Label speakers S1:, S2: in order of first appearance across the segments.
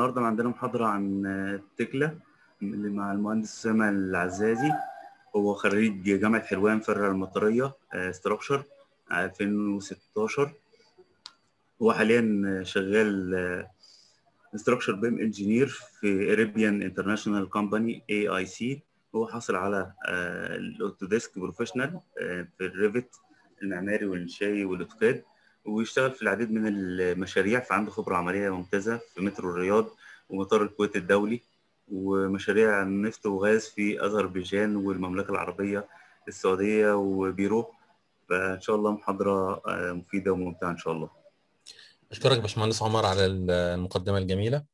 S1: النهارده عندنا محاضرة عن آه، التكلة اللي مع المهندس أسامة العزازي هو خريج جامعة حلوان فرع المطرية استراكشر آه، 2016 هو حاليا شغال استراكشر آه، بيم انجينير في اريبيان انترناشونال كومباني اي اي سي هو حاصل على الاوتوديسك بروفيشنال في الريفت المعماري والشاي والاوتوكاد ويشتغل في العديد من المشاريع فعنده خبرة عملية ممتازة في مترو الرياض ومطار الكويت الدولي ومشاريع نفط وغاز في أذربيجان والمملكة العربية السعودية وبيرو فإن شاء الله محاضرة آه، مفيدة وممتعة إن شاء الله
S2: أشكرك باشمهندس عمر على المقدمة الجميلة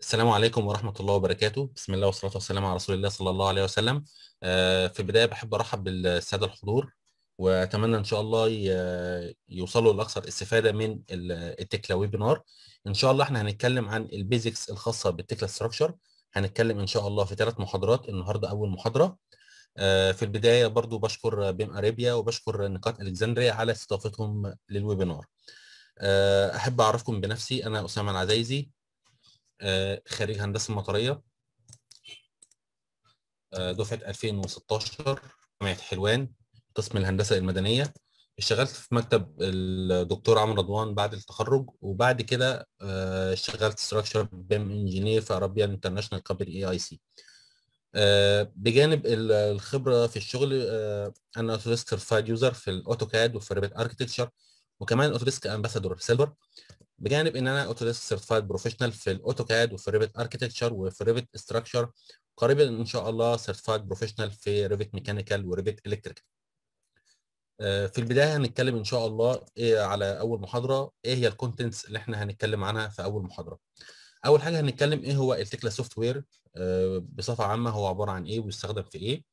S2: السلام عليكم ورحمة الله وبركاته بسم الله والصلاة والسلام على رسول الله صلى الله عليه وسلم آه، في البداية بحب أرحب بالسادة الحضور واتمنى ان شاء الله يوصلوا لاكثر استفاده من التكلا ويبينار ان شاء الله احنا هنتكلم عن البيزكس الخاصه بالتكلا ستراكشر هنتكلم ان شاء الله في ثلاث محاضرات النهارده اول محاضره آه، في البدايه برضو بشكر بيم اريبيا وبشكر نقاط الكسندريا على استضافتهم للويبينار آه، احب اعرفكم بنفسي انا اسامه العزايزي آه، خريج هندسه مطريه دفعه 2016 جامعه حلوان قسم الهندسه المدنيه اشتغلت في مكتب الدكتور عمرو رضوان بعد التخرج وبعد كده آه، اشتغلت ستراكشر بيم انجينير في عربيا انترناشونال كابل اي اي سي بجانب الخبره في الشغل آه، انا اوتوديسك سيرفايد يوزر في الاوتوكاد وفي الريبت اركتكتشر وكمان اوتوديسك امباسادور سيلفر بجانب ان انا اوتوديسك سيرفايد بروفيشنال في الاوتوكاد وفي الريبت اركتكتشر وفي الريبت ستراكشر قريبا ان شاء الله سيرفايد بروفيشنال في ريبت ميكانيكال وريبت الكتريكال آه، في البدايه هنتكلم ان شاء الله إيه على اول محاضره ايه هي الكونتنتس اللي احنا هنتكلم عنها في اول محاضره اول حاجه هنتكلم ايه هو التكلا سوفت وير آه، بصفه عامه هو عباره عن ايه ويستخدم في ايه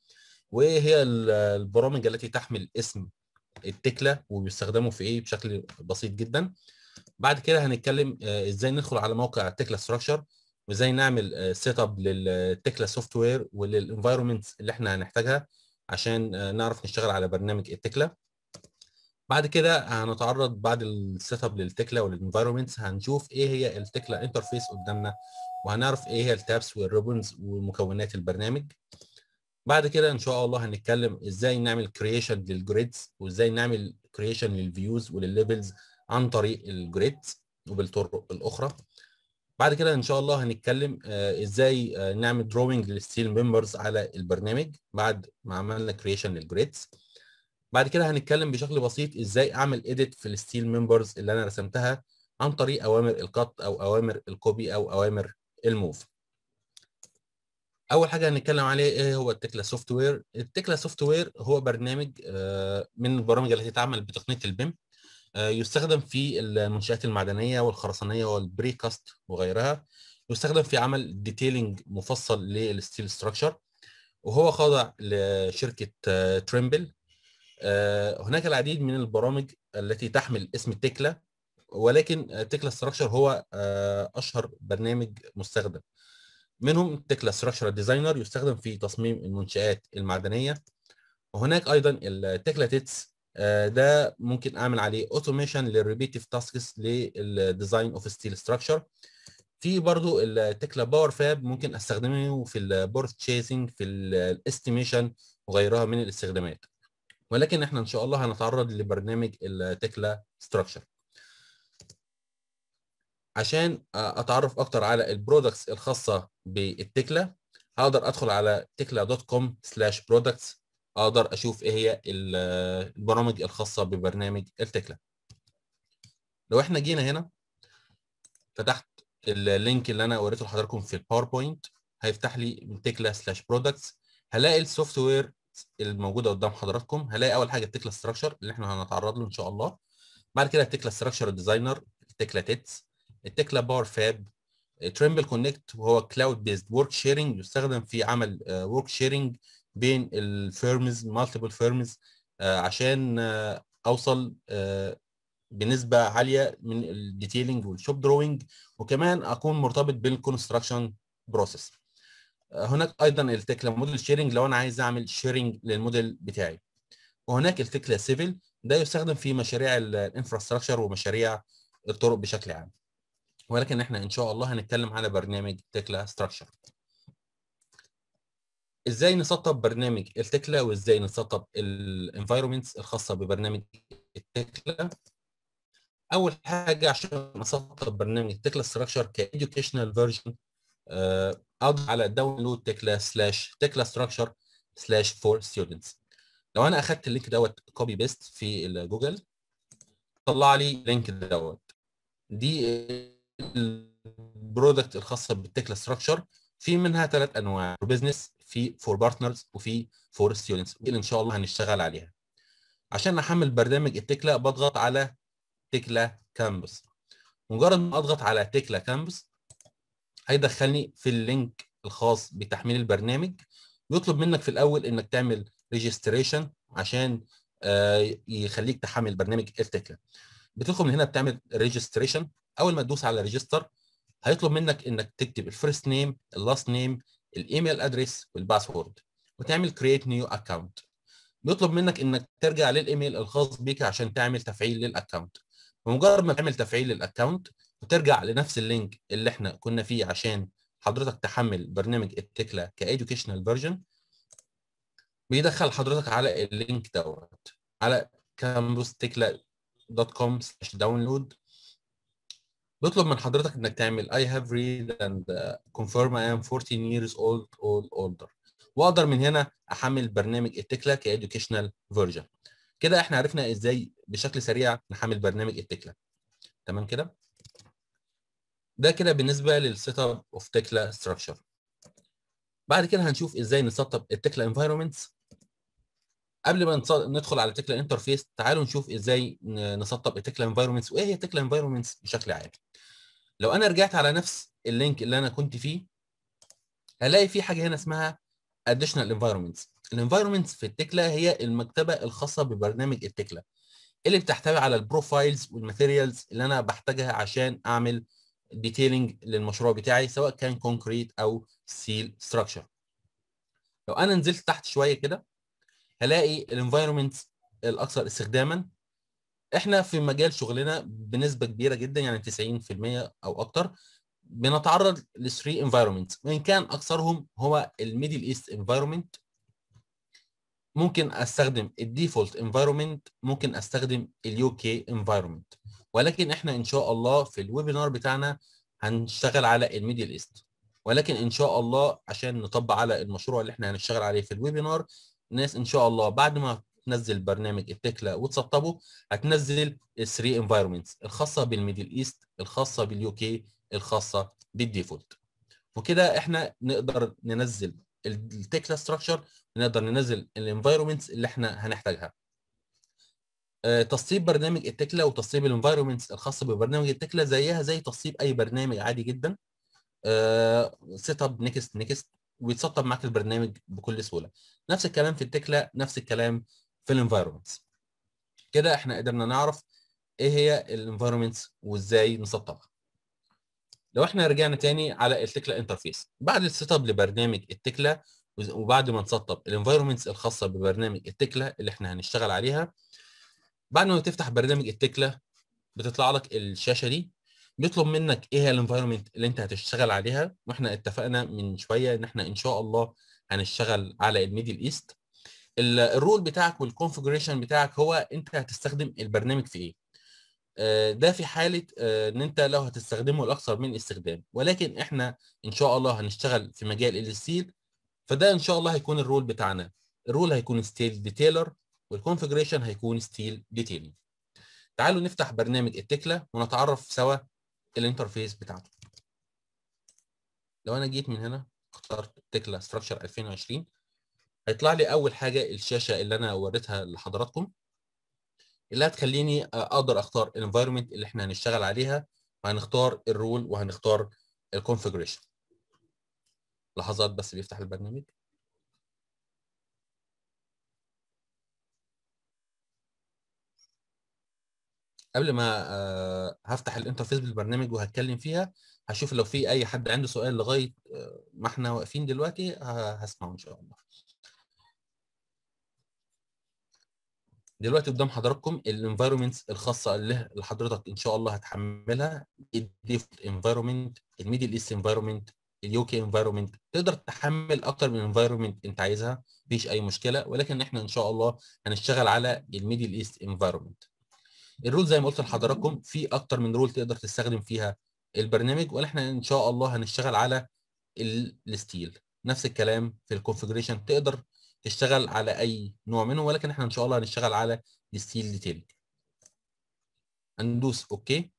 S2: وايه هي البرامج التي تحمل اسم التكلا وبيستخدموا في ايه بشكل بسيط جدا بعد كده هنتكلم آه، ازاي ندخل على موقع التكلا ستراكشر وازاي نعمل سيت اب للتكلا سوفت وير وللانفايرمنتس اللي احنا هنحتاجها عشان نعرف نشتغل على برنامج التكلا بعد كده هنتعرض بعد السيت اب للتكلا والانفايرمنتس هنشوف ايه هي التكلا انترفيس قدامنا وهنعرف ايه هي التابس والريبونز ومكونات البرنامج بعد كده ان شاء الله هنتكلم ازاي نعمل كرييشن للجريدز وازاي نعمل كرييشن للفيوز وللليفلز عن طريق الجريدز وبالطرق الاخرى بعد كده ان شاء الله هنتكلم آه، ازاي آه، نعمل دروينج للستيل ممبرز على البرنامج بعد ما عملنا كرييشن للجريدز بعد كده هنتكلم بشكل بسيط ازاي اعمل اديت في الستيل ممبرز اللي انا رسمتها عن طريق اوامر القط او اوامر الكوبي او اوامر الموف اول حاجه هنتكلم عليه ايه هو التكلا سوفت وير التكلا سوفت وير هو برنامج آه، من البرامج التي تعمل بتقنيه البيم آه، يستخدم في المنشات المعدنيه والخرسانيه والبريكاست وغيرها يستخدم في عمل ديتيلنج مفصل للستيل ستراكشر وهو خاضع لشركه تريمبل آه، آه، هناك العديد من البرامج التي تحمل اسم تيكلا ولكن تكلا ستراكشر هو آه، اشهر برنامج مستخدم منهم تكلا ستراكشر ديزاينر يستخدم في تصميم المنشآت المعدنية وهناك ايضا التكلا تيتس آه، ده ممكن اعمل عليه اوتوميشن للريبيتيف تاسكس للديزاين اوف ستيل ستراكشر في برضو التكلا باور فاب ممكن استخدمه في البورتشيزنج في الاستيميشن وغيرها من الاستخدامات ولكن احنا ان شاء الله هنتعرض لبرنامج التكلا ستراكشر عشان اتعرف اكتر على البرودكتس الخاصه بالتكلا هقدر ادخل على تكلا دوت كوم سلاش برودكتس اقدر اشوف ايه هي البرامج الخاصه ببرنامج التكلا لو احنا جينا هنا فتحت اللينك اللي انا وريته لحضراتكم في الباوربوينت هيفتح لي تكلا سلاش برودكتس هلاقي السوفت وير الموجوده قدام حضراتكم هلاقي اول حاجه التكلا ستراكشر اللي احنا هنتعرض له ان شاء الله بعد كده التكلا ستراكشر ديزاينر التكلا تيتس التكلا باور فاب تريمبل كونكت وهو كلاود بيزد ورك شيرنج يستخدم في عمل ورك آه، شيرنج بين الفيرمز مالتيبل فيرمز آه، عشان آه، اوصل بنسبه عاليه من الديتيلنج والشوب دروينج وكمان اكون مرتبط بالكونستراكشن بروسيس هناك ايضا التكلا موديل شيرنج لو انا عايز اعمل شيرنج للموديل بتاعي وهناك التكلا سيفل ده يستخدم في مشاريع الانفراستراكشر ومشاريع الطرق بشكل عام ولكن احنا ان شاء الله هنتكلم على برنامج تكلا ستراكشر ازاي نسطب برنامج التكلا وازاي نسطب الانفايرمنتس الخاصه ببرنامج التكلا اول حاجه عشان نسطب برنامج التكلا ستراكشر كاديوكيشنال فيرجن اضغط على داونلود تكلا سلاش تكلا ستراكشر سلاش فور ستودنتس لو انا اخدت اللينك دوت كوبي بيست في جوجل طلع لي اللينك دوت دي البرودكت الخاصه بالتكلا ستراكشر في منها ثلاث انواع فور بزنس في فور بارتنرز وفي فور ستودنتس اللي ان شاء الله هنشتغل عليها عشان احمل برنامج التكلا بضغط على تكلا كامبس مجرد ما اضغط على تكلا كامبس هيدخلني في اللينك الخاص بتحميل البرنامج يطلب منك في الاول انك تعمل ريجستريشن عشان آه، يخليك تحمل برنامج التكلا بتدخل من هنا بتعمل ريجستريشن اول ما تدوس على ريجستر هيطلب منك انك تكتب الفيرست نيم اللاست نيم الايميل ادريس والباسورد وتعمل كرييت نيو اكونت بيطلب منك انك ترجع للايميل الخاص بيك عشان تعمل تفعيل للاكونت بمجرد ما تعمل تفعيل للاكونت وترجع لنفس اللينك اللي احنا كنا فيه عشان حضرتك تحمل برنامج التكلا كايدوكيشنال فيرجن بيدخل حضرتك على اللينك دوت على كامبوس تكلا دوت كوم سلاش داونلود بيطلب من حضرتك انك تعمل I have read and uh, confirm I am 14 years old or older واقدر من هنا احمل برنامج التكلا كايدوكيشنال فيرجن كده احنا عرفنا ازاي بشكل سريع نحمل برنامج التكلا تمام كده ده كده بالنسبه للسيت اب اوف تكلا ستراكشر بعد كده هنشوف ازاي نسيت اب التكلا انفايرمنتس قبل ما ندخل على تكلا انترفيس تعالوا نشوف ازاي نسيت اب التكلا انفايرمنتس وايه هي التكلا انفايرمنتس بشكل عام لو انا رجعت على نفس اللينك اللي انا كنت فيه هلاقي في حاجه هنا اسمها additional environments الانفايرمنتس في التكلا هي المكتبه الخاصه ببرنامج التكلا اللي بتحتوي على البروفايلز والماتيريالز اللي انا بحتاجها عشان اعمل ديتيلنج للمشروع بتاعي سواء كان كونكريت او سيل ستراكشر لو انا نزلت تحت شويه كده هلاقي الانفايرمنت الاكثر استخداما احنا في مجال شغلنا بنسبه كبيره جدا يعني 90% او اكتر بنتعرض ل 3 انفايرمنت وان كان اكثرهم هو الميدل ايست انفايرمنت ممكن استخدم الديفولت انفايرمنت ممكن استخدم اليو كي انفايرمنت ولكن احنا ان شاء الله في الويبينار بتاعنا هنشتغل على الميدل ايست ولكن ان شاء الله عشان نطبق على المشروع اللي احنا هنشتغل عليه في الويبينار الناس ان شاء الله بعد ما تنزل برنامج التكلا وتسطبه هتنزل الثري انفايرمنتس الخاصه بالميدل ايست الخاصه باليو كي الخاصه بالديفولت وكده احنا نقدر ننزل التكلا ستراكشر نقدر ننزل الانفايرمنتس اللي احنا هنحتاجها آه، تسطيب برنامج التكلا وتسطيب الانفايرومنتس الخاصه ببرنامج التكلا زيها زي تسطيب اي برنامج عادي جدا سيت اب نيكست نيكست ويتسطب معاك البرنامج بكل سهوله نفس الكلام في التكلا نفس الكلام في الانفايرومنتس كده احنا قدرنا نعرف ايه هي الانفايرومنتس وازاي نسطبها لو احنا رجعنا تاني على التكلا انترفيس بعد السيت اب لبرنامج التكلا وبعد ما نسطب الانفايرومنتس الخاصه ببرنامج التكلا اللي احنا هنشتغل عليها بعد ما بتفتح برنامج التكله بتطلع لك الشاشه دي بيطلب منك ايه هي الانفايرمنت اللي انت هتشتغل عليها واحنا اتفقنا من شويه ان احنا ان شاء الله هنشتغل على الميدل ايست الرول بتاعك والكونفجريشن بتاعك هو انت هتستخدم البرنامج في ايه آه، ده في حاله آه، ان انت لو هتستخدمه لاكثر من استخدام ولكن احنا ان شاء الله هنشتغل في مجال الستيل فده ان شاء الله هيكون الرول بتاعنا الرول هيكون ستيل ديتيلر والكونفجريشن هيكون ستيل ديتيل تعالوا نفتح برنامج التكله ونتعرف سوا الانترفيس بتاعته لو انا جيت من هنا اخترت تكلا ستراكشر 2020 هيطلع لي اول حاجه الشاشه اللي انا وريتها لحضراتكم اللي هتخليني اقدر اختار الانفايرمنت اللي احنا هنشتغل عليها وهنختار الرول وهنختار الكونفجريشن لحظات بس بيفتح البرنامج قبل ما آه، هفتح الانترفيس بالبرنامج وهتكلم فيها هشوف لو في اي حد عنده سؤال لغايه آه، ما احنا واقفين دلوقتي هسمعه ان شاء الله دلوقتي قدام حضراتكم الانفايرومنتس الخاصه اللي حضرتك ان شاء الله هتحملها الديفولت انفايرومنت الميدل ايست انفايرومنت اليو كي انفايرمنت تقدر تحمل اكتر من انفايرومنت انت عايزها مفيش اي مشكله ولكن احنا ان شاء الله هنشتغل على الميدل ايست انفايرومنت الرول زي ما قلت لحضراتكم في اكتر من رول تقدر تستخدم فيها البرنامج ونحن ان شاء الله هنشتغل على الستيل نفس الكلام في الكونفجريشن تقدر تشتغل على اي نوع منه ولكن احنا ان شاء الله هنشتغل على الستيل ديتيل هندوس اوكي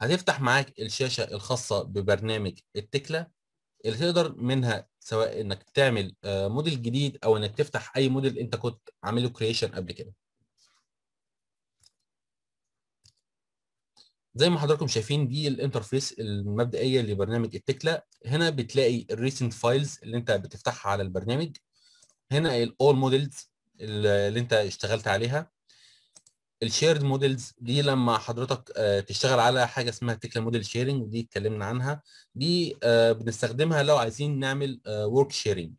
S2: هتفتح معاك الشاشه الخاصه ببرنامج التكله اللي تقدر منها سواء انك تعمل آه، موديل جديد او انك تفتح اي موديل انت كنت عامله كرييشن قبل كده زي ما حضراتكم شايفين دي الانترفيس المبدئيه لبرنامج التكلا هنا بتلاقي الريسنت فايلز اللي انت بتفتحها على البرنامج هنا الاول مودلز اللي انت اشتغلت عليها الشيرد مودلز دي لما حضرتك آه، تشتغل على حاجه اسمها تكلا موديل شيرنج دي اتكلمنا عنها دي آه، بنستخدمها لو عايزين نعمل ورك آه، شيرنج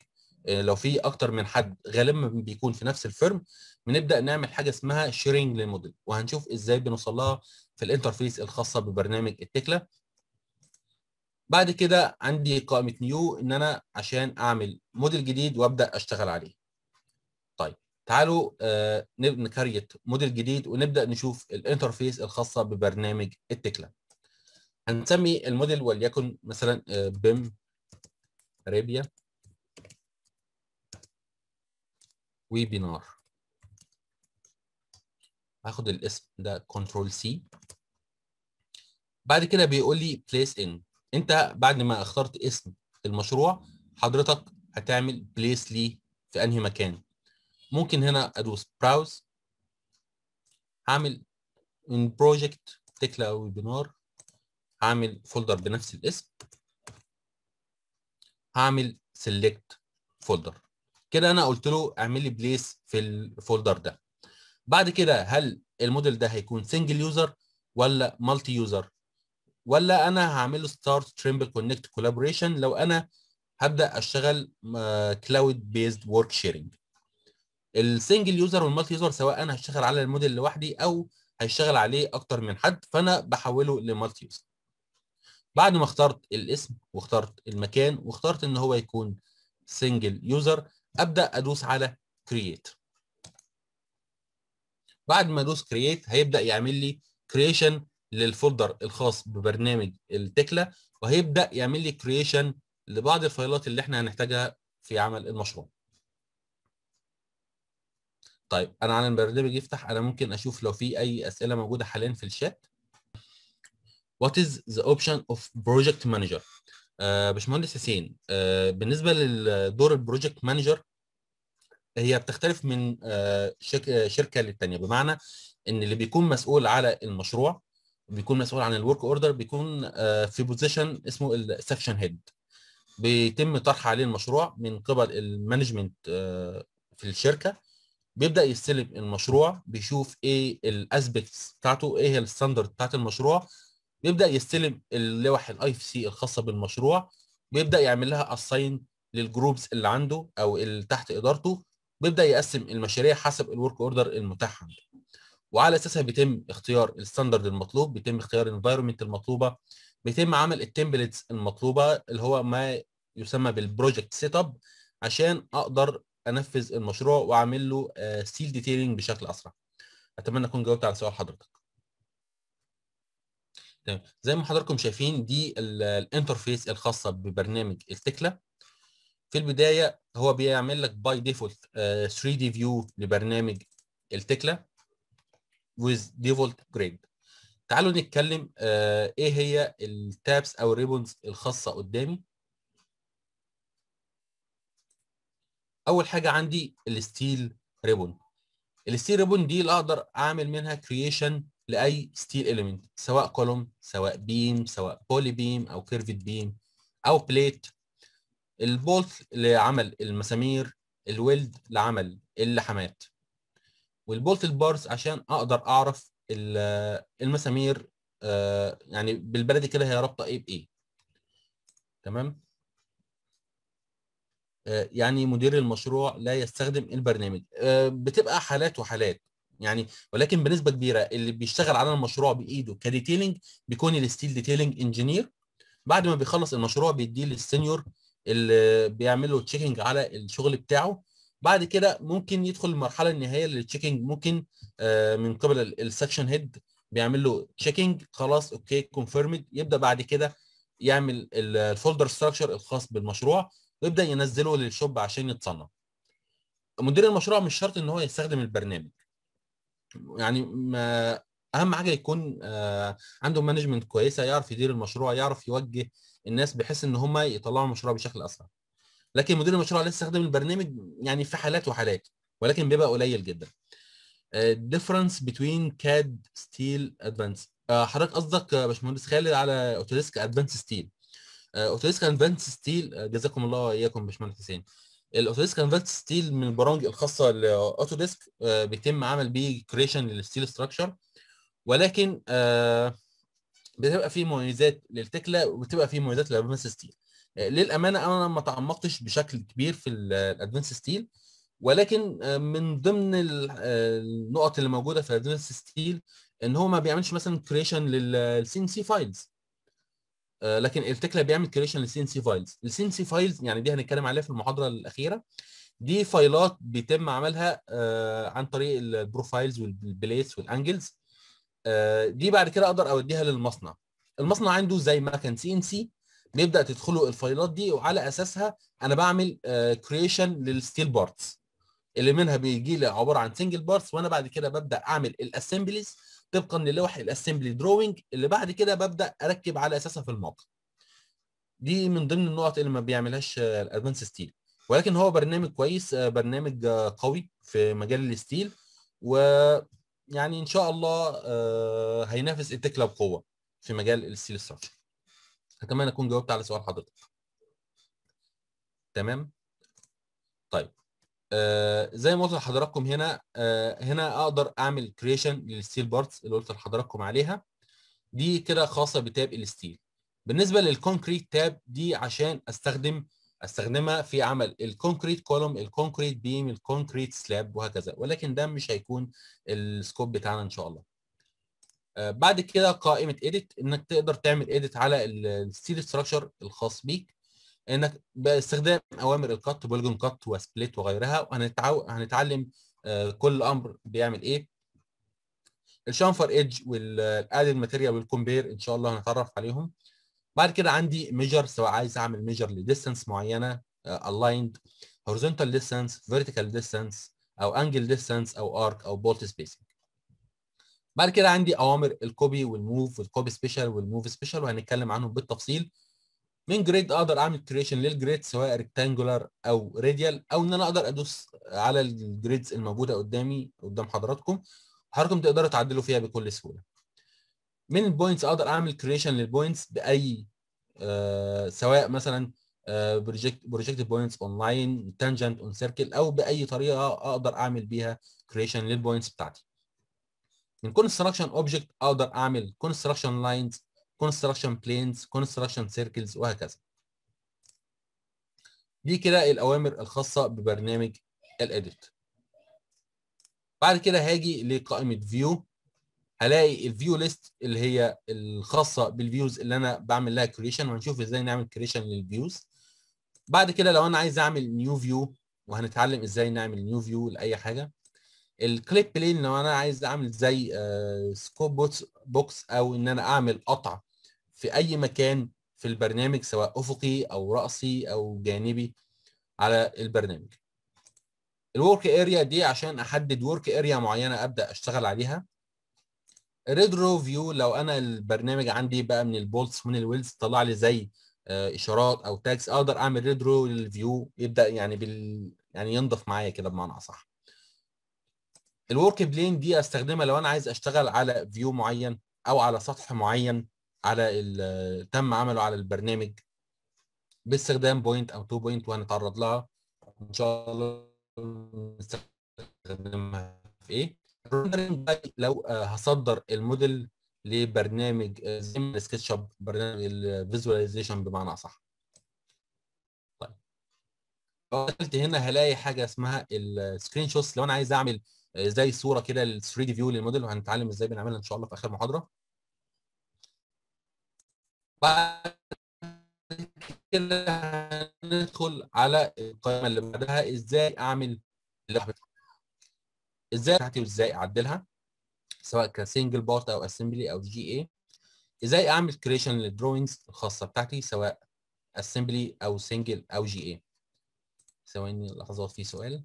S2: لو في اكتر من حد غالبا بيكون في نفس الفيرم بنبدا نعمل حاجه اسمها شيرنج للموديل وهنشوف ازاي بنوصلها في الانترفيس الخاصه ببرنامج التكله بعد كده عندي قائمه نيو ان انا عشان اعمل موديل جديد وابدا اشتغل عليه طيب تعالوا آه نكريت موديل جديد ونبدا نشوف الانترفيس الخاصه ببرنامج التكله هنسمي الموديل وليكن مثلا آه بيم ريبيا ويبينار هاخد الاسم ده كنترول سي بعد كده بيقول لي بليس ان انت بعد ما اخترت اسم المشروع حضرتك هتعمل بليس ليه في انهي مكان ممكن هنا ادوس براوز هعمل من بروجكت تكلا ويبينار هعمل فولدر بنفس الاسم هعمل سيلكت فولدر كده انا قلت له اعمل لي بليس في الفولدر ده بعد كده هل الموديل ده هيكون سنجل يوزر ولا مالتي يوزر ولا انا هعمل ستارت تريمبل كونكت كولابوريشن لو انا هبدا اشتغل كلاود بيزد ورك شيرنج السنجل يوزر والمالتي يوزر سواء انا هشتغل على الموديل لوحدي او هيشتغل عليه اكتر من حد فانا بحوله لمالتي يوزر بعد ما اخترت الاسم واخترت المكان واخترت ان هو يكون سنجل يوزر ابدا ادوس على كرييت بعد ما ادوس كرييت هيبدا يعمل لي كرييشن للفولدر الخاص ببرنامج التكلا وهيبدا يعمل لي كرييشن لبعض الفايلات اللي احنا هنحتاجها في عمل المشروع. طيب انا على البرنامج يفتح انا ممكن اشوف لو في اي اسئله موجوده حاليا في الشات. What is the option of project manager؟ آه باشمهندس حسين آه بالنسبه لدور البروجكت مانجر هي بتختلف من آه شركه للثانيه بمعنى ان اللي بيكون مسؤول على المشروع بيكون مسؤول عن الورك اوردر بيكون آه، في بوزيشن اسمه السكشن هيد بيتم طرح عليه المشروع من قبل المانجمنت آه، في الشركه بيبدا يستلم المشروع بيشوف ايه الاسبكتس بتاعته ايه هي الستاندرد بتاعت المشروع بيبدا يستلم اللوح الاي في سي الخاصه بالمشروع بيبدا يعمل لها اساين للجروبز اللي عنده او اللي تحت ادارته بيبدا يقسم المشاريع حسب الورك اوردر المتاح عنده وعلى اساسها بيتم اختيار الستاندرد المطلوب بيتم اختيار الانفايرمنت المطلوبه بيتم عمل التمبلتس المطلوبه اللي هو ما يسمى بالبروجكت سيت اب عشان اقدر انفذ المشروع واعمل له سيل آه، ديتيلنج بشكل اسرع اتمنى اكون جاوبت على سؤال حضرتك تمام زي ما حضراتكم شايفين دي الانترفيس الخاصه ببرنامج التكلا في البدايه هو بيعمل لك باي ديفولت 3 دي فيو لبرنامج التكلا with default grid تعالوا نتكلم آه ايه هي التابس او الريبونز الخاصه قدامي اول حاجه عندي الستيل ريبون الستيل ريبون دي اللي اقدر اعمل منها كرييشن لاي ستيل اليمنت سواء كولوم سواء بيم سواء بولي بيم او كيرفت بيم او بليت البولت لعمل المسامير الويلد لعمل اللحامات والبولت البارز عشان اقدر اعرف المسامير آه، يعني بالبلدي كده هي رابطه ايه بايه تمام آه، يعني مدير المشروع لا يستخدم البرنامج آه، بتبقى حالات وحالات يعني ولكن بنسبه كبيره اللي بيشتغل على المشروع بايده كديتيلنج بيكون الستيل ديتيلنج انجينير بعد ما بيخلص المشروع بيديه للسينيور اللي بيعمل له تشيكنج على الشغل بتاعه بعد كده ممكن يدخل المرحله النهائيه للتشيكنج ممكن آه، من قبل السكشن هيد بيعمل له تشيكنج خلاص اوكي كونفيرمد يبدا بعد كده يعمل الفولدر ستراكشر الخاص بالمشروع ويبدا ينزله للشوب عشان يتصنع مدير المشروع مش شرط ان هو يستخدم البرنامج يعني ما اهم حاجه يكون آه، عنده مانجمنت كويسه يعرف يدير المشروع يعرف يوجه الناس بحيث ان هم يطلعوا المشروع بشكل اسرع لكن مدير المشروع عليه استخدم البرنامج يعني في حالات وحالات ولكن بيبقى قليل جدا آه، difference between CAD steel advanced آه، حضرتك قصدك يا باشمهندس خالد على اوتوديسك ادفانس ستيل اوتوديسك ادفانس ستيل جزاكم الله واياكم باشمهندس حسين الاوتوديسك ادفانس ستيل من البرامج الخاصه لاوتوديسك آه، بيتم عمل بيه كريشن للستيل ستراكشر ولكن بتبقى فيه مميزات للتكله وبتبقى فيه مميزات للادفانس ستيل للامانه انا ما تعمقتش بشكل كبير في الادفانس ستيل ولكن آه، من ضمن آه، النقط اللي موجوده في الادفانس ستيل ان هو ما بيعملش مثلا كريشن للسي ان سي فايلز لكن التكلا بيعمل كريشن للسي ان سي فايلز السي ان سي فايلز يعني دي هنتكلم عليها في المحاضره الاخيره دي فايلات بيتم عملها آه، عن طريق البروفايلز والبليس والانجلز دي بعد كده اقدر اوديها للمصنع المصنع عنده زي ما كان سي ان سي نبدا تدخلوا الفايلات دي وعلى اساسها انا بعمل كريشن للستيل بارتس اللي منها بيجي لي عباره عن سنجل بارتس وانا بعد كده ببدا اعمل الاسمبليز طبقا للوح الاسمبلي دروينج اللي بعد كده ببدا اركب على اساسها في الموقع دي من ضمن النقط اللي ما بيعملهاش الادفانس آه، ستيل ولكن هو برنامج كويس آه، برنامج آه، قوي في مجال الستيل ويعني ان شاء الله هينافس التكلا بقوه في مجال الستيل ستراكشر اتمنى اكون جاوبت على سؤال حضرتك تمام طيب آه زي ما قلت لحضراتكم هنا آه هنا اقدر اعمل كريشن للستيل بارتس اللي قلت لحضراتكم عليها دي كده خاصه بتاب الستيل بالنسبه للكونكريت تاب دي عشان استخدم استخدمها في عمل الكونكريت كولوم الكونكريت بيم الكونكريت سلاب وهكذا ولكن ده مش هيكون السكوب بتاعنا ان شاء الله آه، بعد كده قائمه ايديت انك تقدر تعمل ايديت على الستيل ستراكشر الخاص بيك انك باستخدام اوامر الكت بولجن كت وسبليت وغيرها وهنتعلم آه، كل امر بيعمل ايه الشامفر ايدج والاد الماتيريال والكومبير ان شاء الله هنتعرف عليهم بعد كده عندي ميجر سواء عايز اعمل ميجر لديستنس معينه الايند هوريزونتال ديستنس فيرتيكال ديستنس او انجل ديستنس او ارك او بولت سبيسنج بعد كده عندي اوامر الكوبي والموف والكوبي سبيشال والموف سبيشال وهنتكلم عنهم بالتفصيل من جريد اقدر اعمل كريشن للجريد سواء ريكتانجولار او راديال او ان انا اقدر ادوس على الجريدز الموجوده قدامي قدام حضراتكم حضراتكم تقدروا تعدلوا فيها بكل سهوله من البوينتس اقدر اعمل كريشن للبوينتس باي آه سواء مثلا بروجكت بروجكت بوينتس اونلاين تانجنت اون سيركل او باي طريقه اقدر اعمل بيها كريشن للبوينتس بتاعتي الكونستراكشن اوبجكت اقدر اعمل كونستراكشن لاينز كونستراكشن بلينز كونستراكشن سيركلز وهكذا دي كده الاوامر الخاصه ببرنامج الاديت بعد كده هاجي لقائمه فيو هلاقي الفيو ليست اللي هي الخاصه بالفيوز اللي انا بعمل لها كريشن وهنشوف ازاي نعمل كريشن للفيوز بعد كده لو انا عايز اعمل نيو فيو وهنتعلم ازاي نعمل نيو فيو لاي حاجه الكليب بلين لو انا عايز اعمل زي سكوب آه، بوكس او ان انا اعمل قطع في اي مكان في البرنامج سواء افقي او راسي او جانبي على البرنامج الورك اريا دي عشان احدد ورك اريا معينه ابدا اشتغل عليها ريدرو فيو لو انا البرنامج عندي بقى من البولتس من الويلز طلع لي زي آه، اشارات او تاكس اقدر اعمل ريدرو للفيو يبدا يعني بال يعني ينضف معايا كده بمعنى اصح الورك بلين دي استخدمها لو انا عايز اشتغل على فيو معين او على سطح معين على تم عمله على البرنامج باستخدام بوينت او تو بوينت وهنتعرض لها ان شاء الله نستخدمها في ايه لو آه، هصدر الموديل لبرنامج آه، زي ما السكتش اب برنامج الفيزواليزيشن بمعنى اصح طيب قلت هنا هلاقي حاجه اسمها السكرين شوتس لو انا عايز اعمل زي صوره كده ال 3 دي فيو للموديل وهنتعلم ازاي بنعملها ان شاء الله في اخر محاضره
S1: بعد كده
S2: هندخل على القائمه اللي بعدها ازاي اعمل ازاي بتاعتي وازاي اعدلها سواء كسنجل بارت او اسمبلي او جي اي ازاي اعمل كريشن للدروينجز الخاصه بتاعتي سواء اسمبلي او سنجل او جي اي ثواني لحظات في سؤال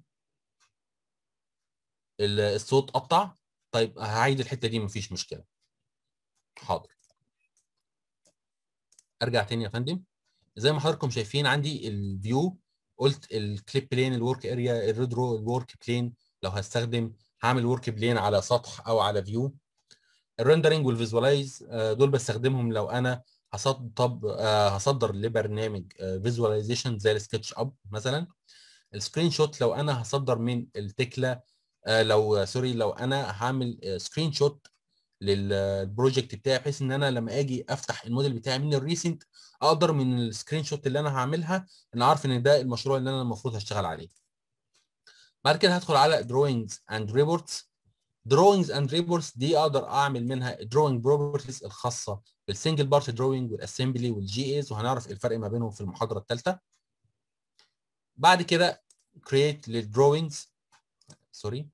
S2: الصوت قطع طيب هعيد الحته دي مفيش مشكله حاضر ارجع تاني يا فندم زي ما حضراتكم شايفين عندي الفيو قلت الكليب بلين الورك اريا الريد رو الورك بلين لو هستخدم هعمل ورك بلين على سطح او على فيو الريندرنج والفيزواليز آه، دول بستخدمهم لو انا هسطب آه، هصدر لبرنامج فيزواليزيشن آه، زي السكتش اب مثلا السكرين شوت لو انا هصدر من التكله آه، لو سوري لو انا هعمل سكرين شوت للبروجكت بتاعي بحيث ان انا لما اجي افتح الموديل بتاعي من الريسنت اقدر من السكرين شوت اللي انا هعملها انا عارف ان ده المشروع اللي انا المفروض هشتغل عليه بعد كده هدخل على دروينجز اند ريبورتس دروينجز اند ريبورتس دي اقدر اعمل منها دروينج بروبرتيز الخاصه بالسنجل بارت دروينج والاسمبلي والجي ايز وهنعرف الفرق ما بينهم في المحاضره الثالثه بعد كده create للدروينجز سوري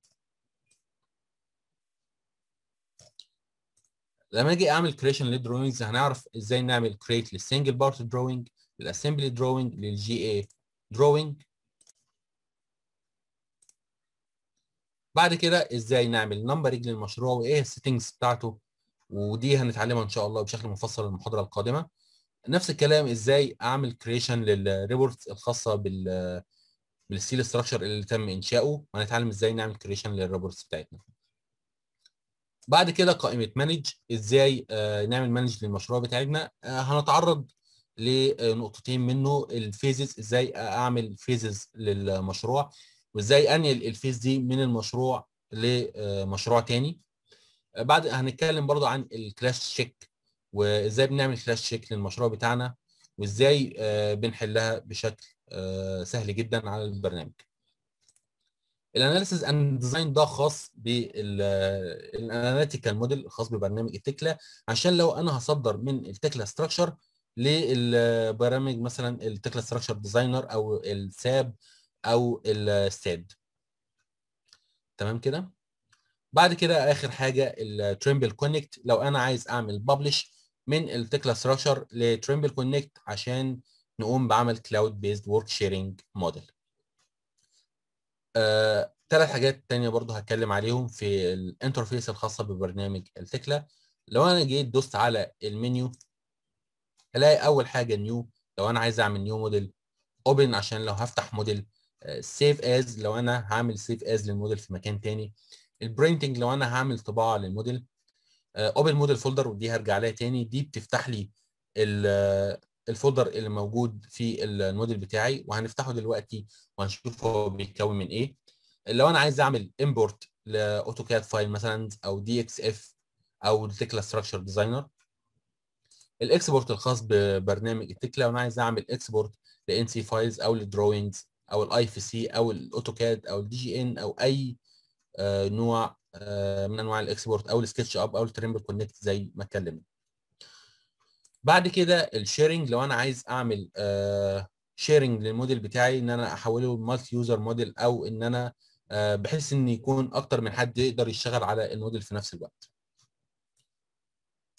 S2: لما اجي اعمل كريشن للدروينجز هنعرف ازاي نعمل كريت للسنجل بارت دروينج للاسمبلي دروينج للجي اي دروينج بعد كده ازاي نعمل نمبرنج للمشروع وايه السيتنجز بتاعته ودي هنتعلمها ان شاء الله بشكل مفصل المحاضره القادمه نفس الكلام ازاي اعمل كريشن للريبورتس الخاصه بال بالستيل ستراكشر اللي تم انشاؤه وهنتعلم ازاي نعمل كريشن للريبورتس بتاعتنا بعد كده قائمه مانج ازاي آه، نعمل مانج للمشروع بتاعتنا آه، هنتعرض لنقطتين منه الفيزز ازاي اعمل فيزز للمشروع وازاي انقل الفيز دي من المشروع لمشروع تاني آه، بعد هنتكلم برضو عن الكلاش تشيك وازاي بنعمل كلاش تشيك للمشروع بتاعنا وازاي بنحلها بشكل آه، سهل جدا على البرنامج الاناليسيز اند ديزاين ده خاص بالاناليتيكال آه، موديل خاص ببرنامج التكلا عشان لو انا هصدر من التكلا ستراكشر للبرامج مثلا التكلا ستراكشر ديزاينر او الساب او الساد. تمام كده بعد كده اخر حاجه التريمبل كونكت لو انا عايز اعمل ببلش من التكلا ستراكشر لتريمبل كونكت عشان نقوم بعمل كلاود بيزد ورك شيرنج موديل ثلاث حاجات تانية برضو هتكلم عليهم في الانترفيس الخاصة ببرنامج التكلا لو انا جيت دوست على المنيو هلاقي اول حاجة نيو لو انا عايز اعمل نيو موديل اوبن عشان لو هفتح موديل سيف از لو انا هعمل سيف از للموديل في مكان تاني البرينتنج لو انا هعمل طباعة للموديل اوبن موديل فولدر ودي هرجع لها تاني دي بتفتح لي آه، الفولدر اللي موجود في الموديل بتاعي وهنفتحه دلوقتي وهنشوف هو بيتكون من ايه لو انا عايز اعمل امبورت لاوتوكاد فايل مثلا او دي اكس اف او تكلا ستراكشر ديزاينر الاكسبورت الخاص ببرنامج التكلا وانا عايز اعمل اكسبورت لان سي فايلز او للدروينجز او الاي في سي او الاوتوكاد او الدي جي ان او اي آه، نوع آه، من انواع الاكسبورت او السكتش اب او التريمبل كونكت زي ما اتكلمنا بعد كده الشيرنج لو انا عايز اعمل شيرنج آه، للموديل بتاعي ان انا احوله مالتي يوزر موديل او ان انا آه، بحيث ان يكون اكتر من حد يقدر يشتغل على الموديل في نفس الوقت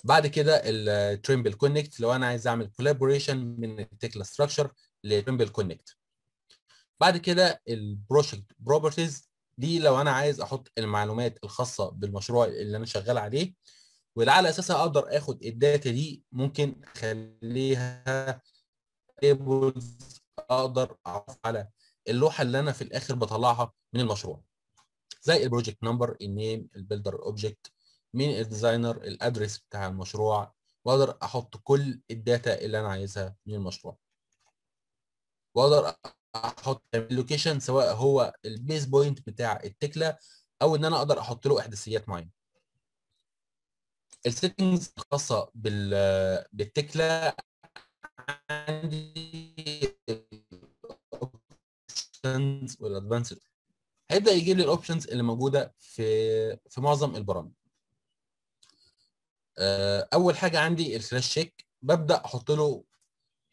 S2: بعد كده التريمبل كونكت آه، لو انا عايز اعمل كولابوريشن من التكلا ستراكشر لتريمبل كونكت بعد كده البروجكت بروبرتيز دي لو انا عايز احط المعلومات الخاصه بالمشروع اللي انا شغال عليه واللي على اساسها اقدر اخد الداتا دي ممكن اخليها اقدر اعرف على اللوحه اللي انا في الاخر بطلعها من المشروع زي البروجكت نمبر النيم البيلدر اوبجكت مين الديزاينر الادرس بتاع المشروع واقدر احط كل الداتا اللي انا عايزها من المشروع واقدر احط اللوكيشن سواء هو البيس بوينت بتاع التكله او ان انا اقدر احط له احداثيات معينه السيتنجز الخاصه بال بالتكله عندي الاوبشنز والادفانسد هيبدا يجيب لي الاوبشنز اللي موجوده في في معظم البرامج آه، اول حاجه عندي السلاش شيك ببدا احط له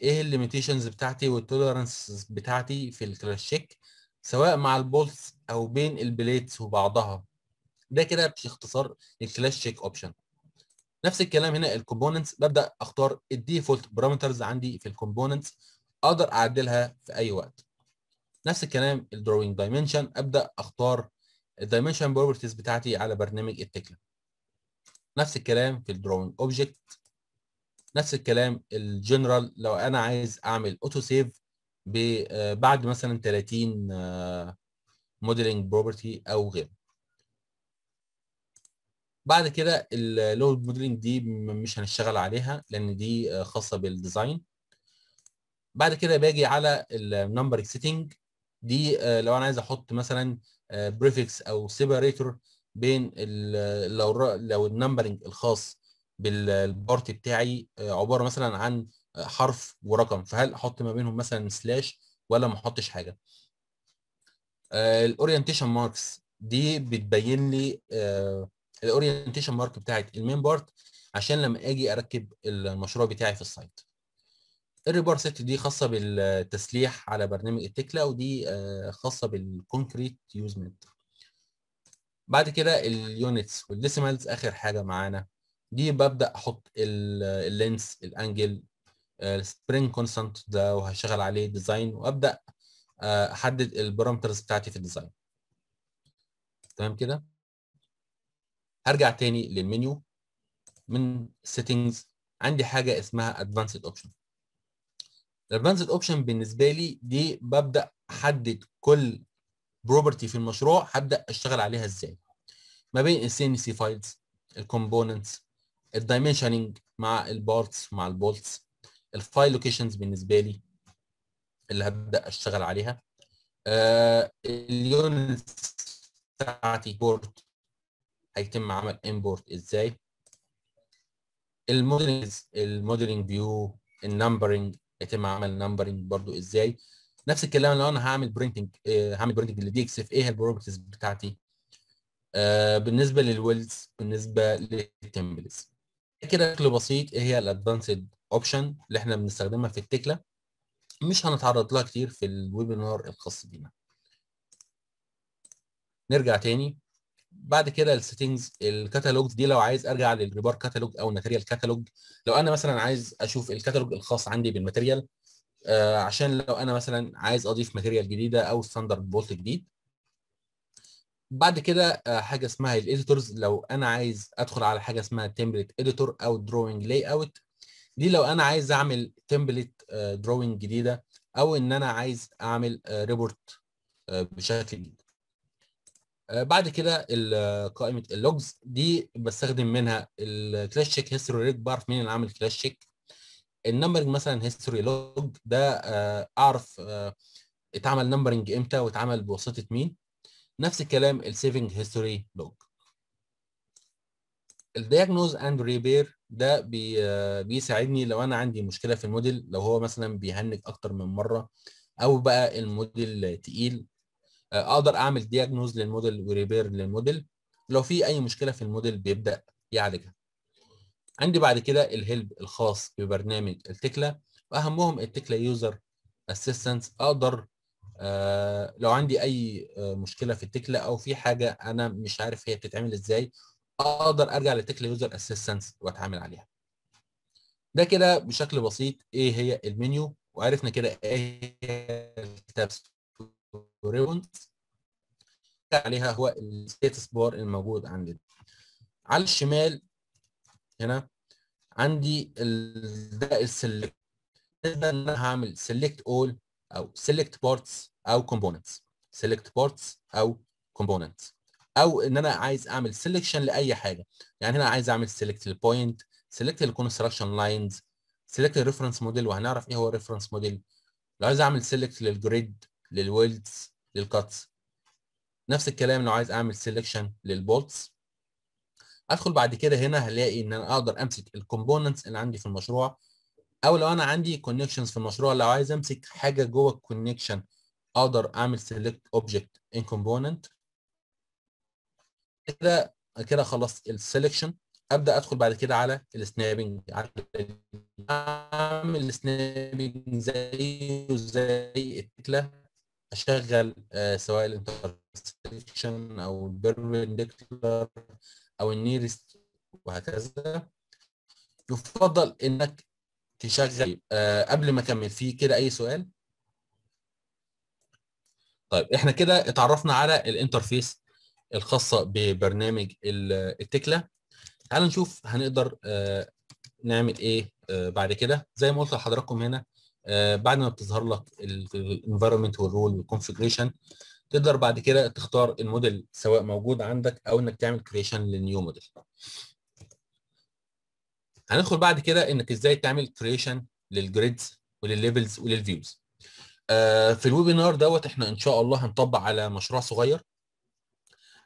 S2: ايه الليميتيشنز بتاعتي والتوليرنس بتاعتي في الكلاش شيك سواء مع البولس او بين البليتس وبعضها ده كده باختصار الكلاش شيك اوبشن نفس الكلام هنا الكومبوننتس ببدا اختار الديفولت بارامترز عندي في الكومبوننتس اقدر اعدلها في اي وقت نفس الكلام الدروينج دايمنشن ابدا اختار الدايمنشن بروبرتيز بتاعتي على برنامج التكلا نفس الكلام في الدروينج اوبجكت نفس الكلام الجنرال لو انا عايز اعمل اوتو آه، سيف بعد مثلا 30 موديلنج بروبرتي او غيره بعد كده اللود موديلنج دي مش هنشتغل عليها لان دي آه، خاصه بالديزاين بعد كده باجي على النمبر سيتنج دي آه، لو انا عايز احط مثلا بريفكس آه، او سيبريتور بين لو لو النمبرنج الخاص بالبارت بتاعي عباره مثلا عن حرف ورقم فهل احط ما بينهم مثلا سلاش ولا ما احطش حاجه الاورينتيشن ماركس دي بتبين لي الاورينتيشن مارك بتاعت المين بارت عشان لما اجي اركب المشروع بتاعي في السايت الريبار سيت دي خاصه بالتسليح على برنامج التكلا ودي آه، خاصه بالكونكريت يوزمنت. بعد كده اليونتس والديسيمالز اخر حاجه معانا دي ببدا احط اللينس الانجل السبرينج آه، كونستانت ده وهشتغل عليه ديزاين وابدا آه، احدد البارامترز بتاعتي في الديزاين تمام كده هرجع تاني للمنيو من سيتنجز عندي حاجه اسمها advanced اوبشن الادفانسد اوبشن بالنسبه لي دي ببدا احدد كل بروبرتي في المشروع هبدا اشتغل عليها ازاي ما بين السي ان سي فايلز الكومبوننتس الدايمنشننج مع البارتس مع البولتس الفايل لوكيشنز بالنسبه لي اللي هبدا اشتغل عليها آه اليونتس بتاعتي بورت هيتم عمل امبورت ازاي المودلز الموديلنج فيو النمبرنج يتم عمل نمبرنج برضو ازاي نفس الكلام لو انا هعمل برينتنج آه، هعمل برينتنج لدي اكس ايه البروبرتيز بتاعتي آه بالنسبه للويلز بالنسبه للتمبلز كده شكل بسيط ايه هي الادفانسد اوبشن اللي احنا بنستخدمها في التكلا مش هنتعرض لها كتير في الويبينار الخاص بينا نرجع تاني بعد كده السيتنجز الكتالوجز دي لو عايز ارجع للريبار كتالوج او الماتيريال كتالوج لو انا مثلا عايز اشوف الكتالوج الخاص عندي بالماتيريال آه عشان لو انا مثلا عايز اضيف ماتيريال جديده او ستاندرد بولت جديد بعد كده آه حاجه اسمها الايديتورز لو انا عايز ادخل على حاجه اسمها تمبلت اديتور او دروينج لاي اوت دي لو انا عايز اعمل تمبلت دروينج آه، جديده او ان انا عايز اعمل ريبورت آه، آه، بشكل جديد آه، بعد كده آه، قائمه اللوجز دي بستخدم منها الكلاش تشيك هيستوري ريج بعرف مين اللي عامل كلاش تشيك النمبرنج مثلا هيستوري لوج ده آه، اعرف اتعمل نمبرنج امتى واتعمل بواسطه مين نفس الكلام السيفنج هيستوري لوج الدياجنوز اند ريبير ده بي بيساعدني لو انا عندي مشكله في الموديل لو هو مثلا بيهنج اكتر من مره او بقى الموديل تقيل اقدر اعمل دياجنوز للموديل وريبير للموديل لو في اي مشكله في الموديل بيبدا يعالجها عندي بعد كده الهيلب الخاص ببرنامج التكلا واهمهم التكلا يوزر اسيستنس اقدر آه لو عندي اي آه، مشكله في التكلا او في حاجه انا مش عارف هي بتتعمل ازاي اقدر ارجع للتكلا يوزر اسيستنس واتعامل عليها ده كده بشكل بسيط ايه هي المنيو وعرفنا كده ايه هي التابس ريبونز عليها هو الستاتس بار الموجود عندنا على الشمال هنا عندي ال ده السلكت انا هعمل سيلكت اول او سيلكت بارتس او كومبوننتس سيلكت بارتس او كومبوننتس او ان انا عايز اعمل سيلكشن لاي حاجه يعني هنا عايز اعمل سيلكت للبوينت سيلكت للكونستراكشن لاينز سيلكت الريفرنس موديل وهنعرف ايه هو الريفرنس موديل لو عايز اعمل سيلكت للجريد للويلدز للكاتس نفس الكلام لو عايز اعمل سيلكشن للبولتس ادخل بعد كده هنا هلاقي ان انا اقدر امسك الكومبوننتس اللي عندي في المشروع او لو انا عندي كونكشنز في المشروع لو عايز امسك حاجه جوه الكونكشن اقدر اعمل سيلكت اوبجكت ان كومبوننت كده كده خلصت السيلكشن ابدا ادخل بعد كده على السنابنج اعمل السنابنج زي زي التكله اشغل آه، سواء الانترسكشن او البربنديكولار او النيرست وهكذا يفضل انك تشغل آه، قبل ما اكمل في كده اي سؤال طيب احنا كده اتعرفنا على الانترفيس الخاصه ببرنامج التكلا تعال نشوف هنقدر آه، نعمل ايه بعد كده زي ما قلت لحضراتكم هنا آه، بعد ما بتظهر لك الانفايرمنت والرول والكونفجريشن تقدر بعد كده تختار الموديل سواء موجود عندك او انك تعمل كريشن للنيو موديل هندخل بعد كده انك ازاي تعمل كريشن للجريدز وللليفلز وللفيوز في الويبينار دوت احنا ان شاء الله هنطبق على مشروع صغير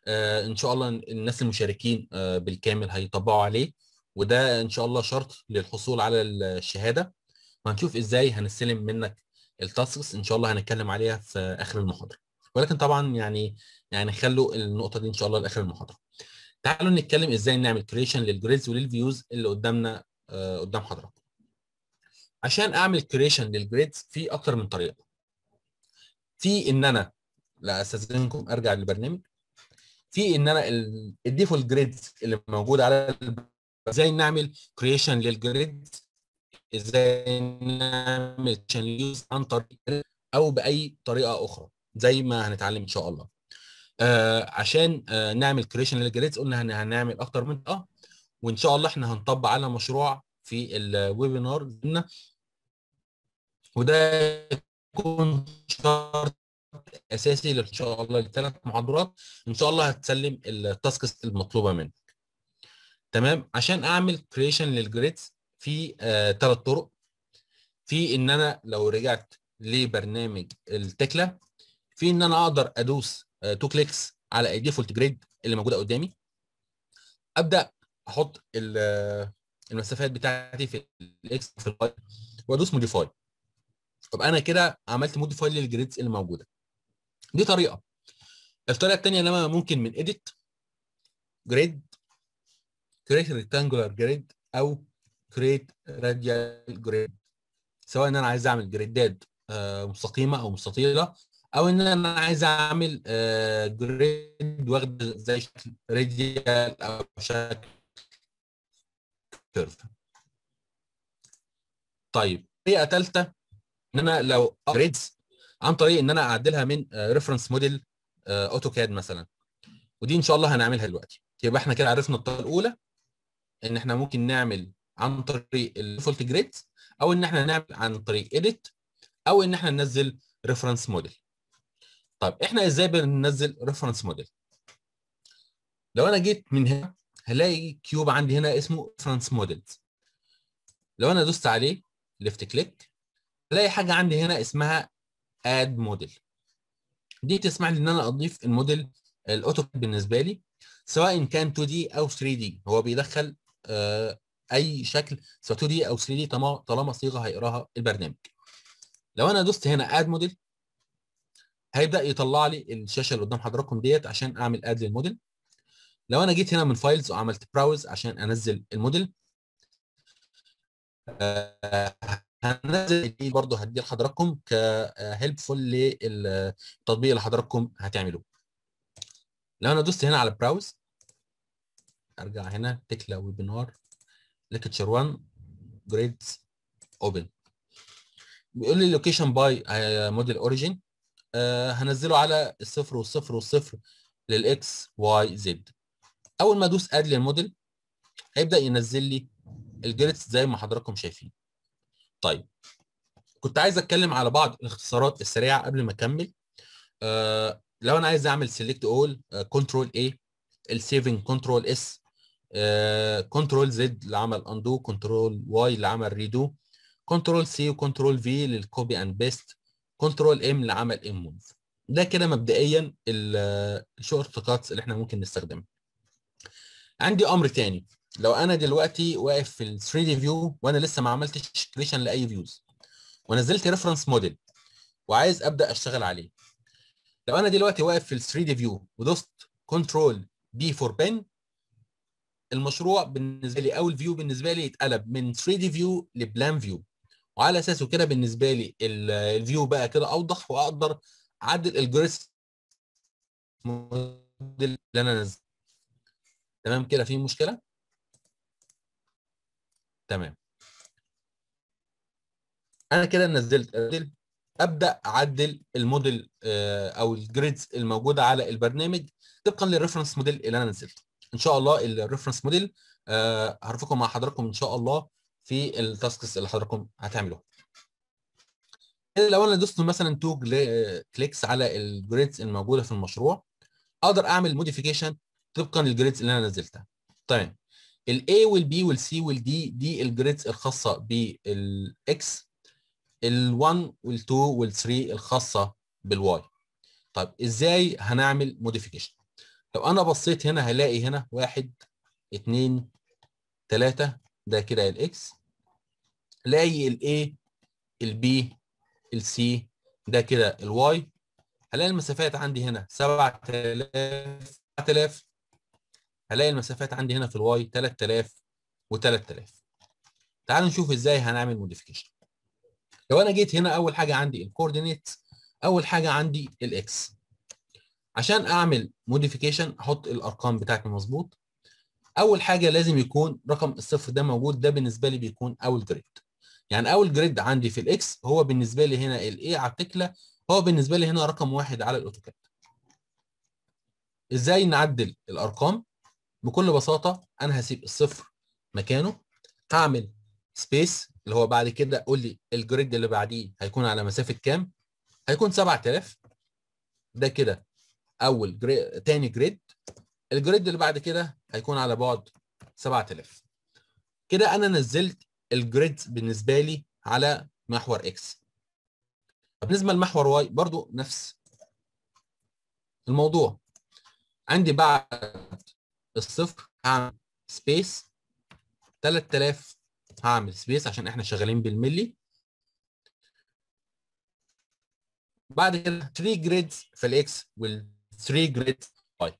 S2: آه، ان شاء الله الناس المشاركين آه، بالكامل هيطبقوا عليه وده ان شاء الله شرط للحصول على الشهاده وهنشوف ازاي هنستلم منك التاسكس ان شاء الله هنتكلم عليها في اخر المحاضره ولكن طبعا يعني يعني خلوا النقطه دي ان شاء الله لاخر المحاضره تعالوا نتكلم ازاي نعمل كريشن للجريدز وللفيوز اللي قدامنا آه قدام حضراتكم عشان اعمل كريشن للجريدز في اكتر من طريقه في ان انا لا استاذنكم ارجع للبرنامج في ان انا الديفولت جريدز اللي موجوده على ازاي نعمل كريشن للجريدز ازاي نعمل يوز عن طريق او باي طريقه اخرى زي ما هنتعلم ان شاء الله آه عشان آه نعمل كريشن للجريدز قلنا هنعمل اكتر من اه وان شاء الله احنا هنطبق على مشروع في الويبينار قلنا وده يكون شرط اساسي ان شاء الله لثلاث محاضرات ان شاء الله هتسلم التاسكس المطلوبه منك تمام عشان اعمل كريشن للجريدز في ثلاث آه، طرق في ان انا لو رجعت لبرنامج التكله في ان انا اقدر ادوس تو آه، كليكس على الديفولت جريد اللي موجوده قدامي ابدا احط آه، المسافات بتاعتي في الاكس في الواي وادوس موديفاي يبقى انا كده عملت موديفاي للجريدز اللي موجوده دي طريقه الطريقه الثانيه ان انا ممكن من اديت جريد كريت ريكتانجولار جريد او كريت راديال جريد سواء ان انا عايز اعمل جريدات آه، مستقيمه او مستطيله او ان انا عايز اعمل جريد آه، واخد زي شكل راديال او شكل كيرف طيب طريقه ثالثه ان انا لو جريدز عن طريق ان انا اعدلها من ريفرنس موديل اوتوكاد مثلا ودي ان شاء الله هنعملها دلوقتي يبقى احنا كده عرفنا الطريقه الاولى ان احنا ممكن نعمل عن طريق الديفولت جريد او ان احنا نعمل عن طريق اديت او ان احنا ننزل ريفرنس موديل طب احنا ازاي بننزل ريفرنس موديل لو انا جيت من هنا هلاقي كيوب عندي هنا اسمه ريفرنس موديلز لو انا دوست عليه ليفت كليك هلاقي حاجه عندي هنا اسمها اد موديل دي تسمح لي ان انا اضيف الموديل الاوتو بالنسبه لي سواء كان 2 دي او 3 دي هو بيدخل آه، اي شكل سواء 2 دي او 3 دي طالما صيغه هيقراها البرنامج لو انا دوست هنا اد موديل هيبدا يطلع لي الشاشه اللي قدام حضراتكم ديت عشان اعمل اد للموديل لو انا جيت هنا من فايلز وعملت براوز عشان انزل الموديل آه، هنزل دي برضه هديه لحضراتكم هيلبفول آه، للتطبيق اللي حضراتكم هتعملوه لو انا دوست هنا على براوز ارجع هنا تكلا ويبنار ليكتشر 1 جريد اوبن بيقول لي لوكيشن باي موديل اوريجين هنزله على الصفر والصفر والصفر للاكس واي زد اول ما ادوس اد للموديل هيبدا ينزل لي الجريدز زي ما حضراتكم شايفين طيب كنت عايز اتكلم على بعض الاختصارات السريعه قبل ما اكمل آه لو انا عايز اعمل سيلكت اول كنترول اي السيفنج كنترول اس آه، كنترول زد لعمل اندو كنترول واي لعمل ريدو كنترول سي وكنترول في للكوبي اند بيست كنترول ام لعمل ام ده كده مبدئيا آه، الشورت كاتس اللي احنا ممكن نستخدمها عندي امر تاني لو انا دلوقتي واقف في ال 3 دي فيو وانا لسه ما عملتش كريشن لاي فيوز ونزلت ريفرنس موديل وعايز ابدا اشتغل عليه لو انا دلوقتي واقف في ال 3 دي فيو ودوست كنترول بي فور بن المشروع بالنسبه لي او الفيو بالنسبه لي اتقلب من 3 دي فيو لبلان فيو وعلى اساسه كده بالنسبه لي الفيو بقى كده اوضح واقدر اعدل الجريس اللي انا نزلته تمام كده في مشكله تمام انا كده نزلت ابدا اعدل الموديل آه، او الجريدز الموجوده على البرنامج طبقا للريفرنس موديل اللي انا نزلته ان شاء الله الريفرنس موديل هرفقه مع حضراتكم ان شاء الله في التاسكس اللي حضراتكم هتعملوها لو انا دوست مثلا تو كليكس آه، على الجريدز الموجوده في المشروع اقدر اعمل موديفيكيشن طبقا للجريدز اللي انا نزلتها تمام ال A وال B وال C وال D دي الجريدز الخاصه بالإكس ال 1 وال 2 وال 3 الخاصه بالواي طيب ازاي هنعمل موديفيكيشن لو انا بصيت هنا هلاقي هنا واحد اتنين تلاتة ده كده الاكس هلاقي الاي البي السي ده كده الواي هلاقي المسافات عندي هنا 7000 تلاف هلاقي المسافات عندي هنا في الواي 3000 و3000 تعالوا نشوف ازاي هنعمل موديفيكيشن لو انا جيت هنا اول حاجه عندي الكوردينيت اول حاجه عندي الاكس عشان اعمل موديفيكيشن احط الارقام بتاعتي مظبوط اول حاجه لازم يكون رقم الصفر ده موجود ده بالنسبه لي بيكون اول جريد يعني اول جريد عندي في الاكس هو بالنسبه لي هنا الاي على التكله هو بالنسبه لي هنا رقم واحد على الاوتوكاد ازاي نعدل الارقام بكل بساطه انا هسيب الصفر مكانه هعمل سبيس اللي هو بعد كده قول لي الجريد اللي بعديه هيكون على مسافه كام هيكون 7000 ده كده اول جريد تاني جريد الجريد اللي بعد كده هيكون على بعد 7000 كده انا نزلت الجريد بالنسبه لي على محور اكس بالنسبه لمحور واي برضو نفس الموضوع عندي بعد الصفر هعمل سبيس 3000 هعمل سبيس عشان احنا شغالين بالملي بعد كده 3 جريدز في الاكس وال 3 جريد باي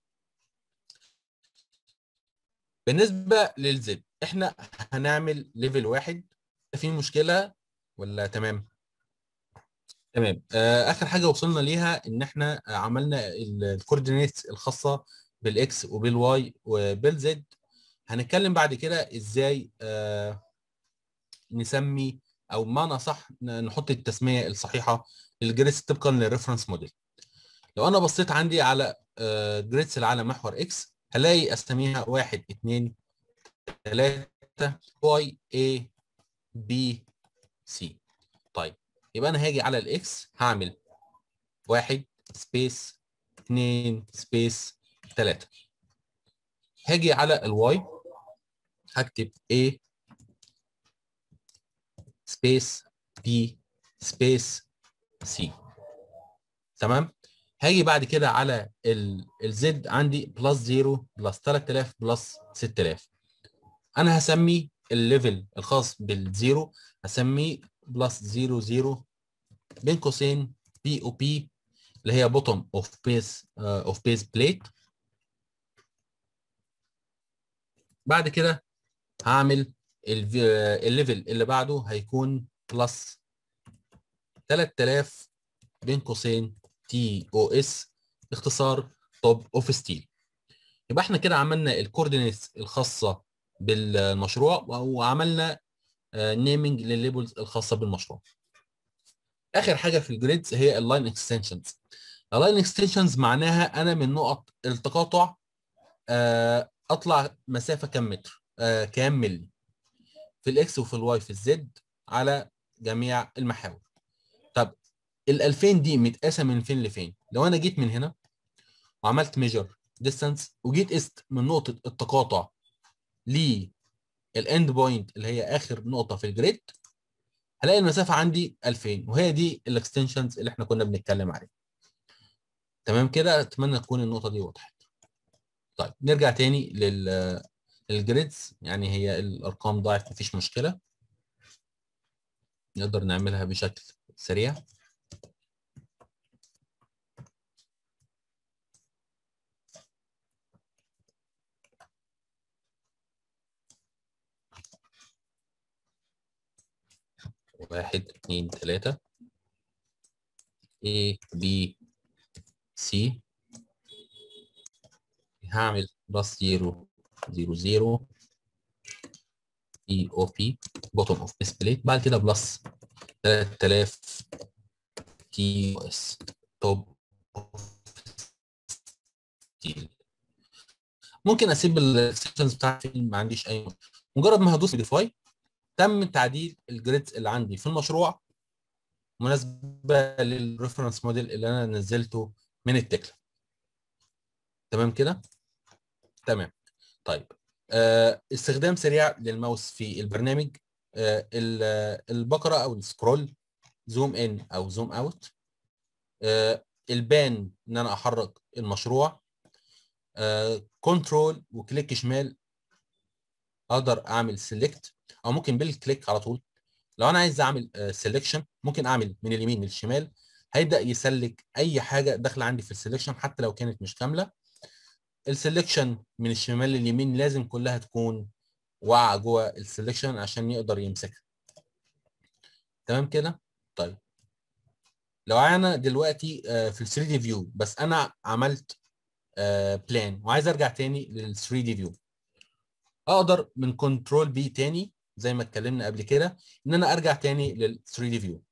S2: بالنسبه للزد احنا هنعمل ليفل واحد في مشكله ولا تمام تمام آه، اخر حاجه وصلنا ليها ان احنا عملنا الكوردينيتس الخاصه بالاكس وبالواي وبالزد هنتكلم بعد كده ازاي آه، نسمي او ما نصح نحط التسميه الصحيحه للجريس طبقا للريفرنس موديل لو انا بصيت عندي على آه، جريتسل على محور اكس هلاقي اساميها 1 2 3 واي اي بي سي طيب يبقى انا هاجي على الاكس هعمل 1 سبيس 2 سبيس 3 هاجي على الواي هكتب A سبيس B سبيس C تمام هاجي بعد كده على الزد عندي بلس 0 بلس 3000 بلس 6000 انا هسمي الليفل الخاص بالزيرو هسميه بلس 00 بين قوسين بي او بي اللي هي بوتوم اوف بيس اوف بيس بليت بعد كده هعمل الليفل آه، اللي بعده هيكون بلس 3000 بين قوسين تي او اس اختصار توب اوف ستيل يبقى احنا كده عملنا الكوردينيتس الخاصه بالمشروع وعملنا نيمنج للليبلز الخاصه بالمشروع اخر حاجه في الجريدز هي اللاين اكستنشنز اللاين اكستنشنز معناها انا من نقط التقاطع آه، اطلع مسافه كم متر آه، كام ملي في الاكس وفي الواي في الزد على جميع المحاور ال 2000 دي متقاسه من فين لفين لو انا جيت من هنا وعملت ميجر ديستانس وجيت است من نقطه التقاطع للاند بوينت اللي هي اخر نقطه في الجريد هلاقي المسافه عندي 2000 وهي دي الاكستنشنز اللي احنا كنا بنتكلم عليها تمام كده اتمنى تكون النقطه دي وضحت طيب نرجع تاني لل الجريدز يعني هي الارقام ضاعت مفيش مشكله نقدر نعملها بشكل سريع واحد اتنين تلاتة A B C هعمل بلس زيرو زيرو زيرو بي او بي بوتوم اوف ديسبلاي بعد كده بلس 3000 تي او اس توب ممكن اسيب السيشنز بتاعتي ما عنديش اي مجرد ما هدوس موديفاي تم تعديل الجريدز اللي عندي في المشروع مناسبه للريفرنس موديل اللي انا نزلته من التكله تمام كده تمام طيب آه استخدام سريع للماوس في البرنامج آه البقره او السكرول زوم ان او زوم اوت آه البان ان انا احرك المشروع كنترول آه، وكليك شمال اقدر اعمل سيلكت او ممكن بالكليك على طول لو انا عايز اعمل سيلكشن آه، ممكن اعمل من اليمين من الشمال هيبدا يسلك اي حاجه داخله عندي في السيلكشن حتى لو كانت مش كامله السيلكشن من الشمال لليمين لازم كلها تكون واقعه جوه السيلكشن عشان يقدر يمسكها تمام كده طيب لو انا دلوقتي آه، في ال 3 دي فيو بس انا عملت بلان آه، وعايز ارجع تاني لل 3 دي فيو اقدر من كنترول بي تاني زي ما اتكلمنا قبل كده ان انا ارجع تاني لل 3 دي فيو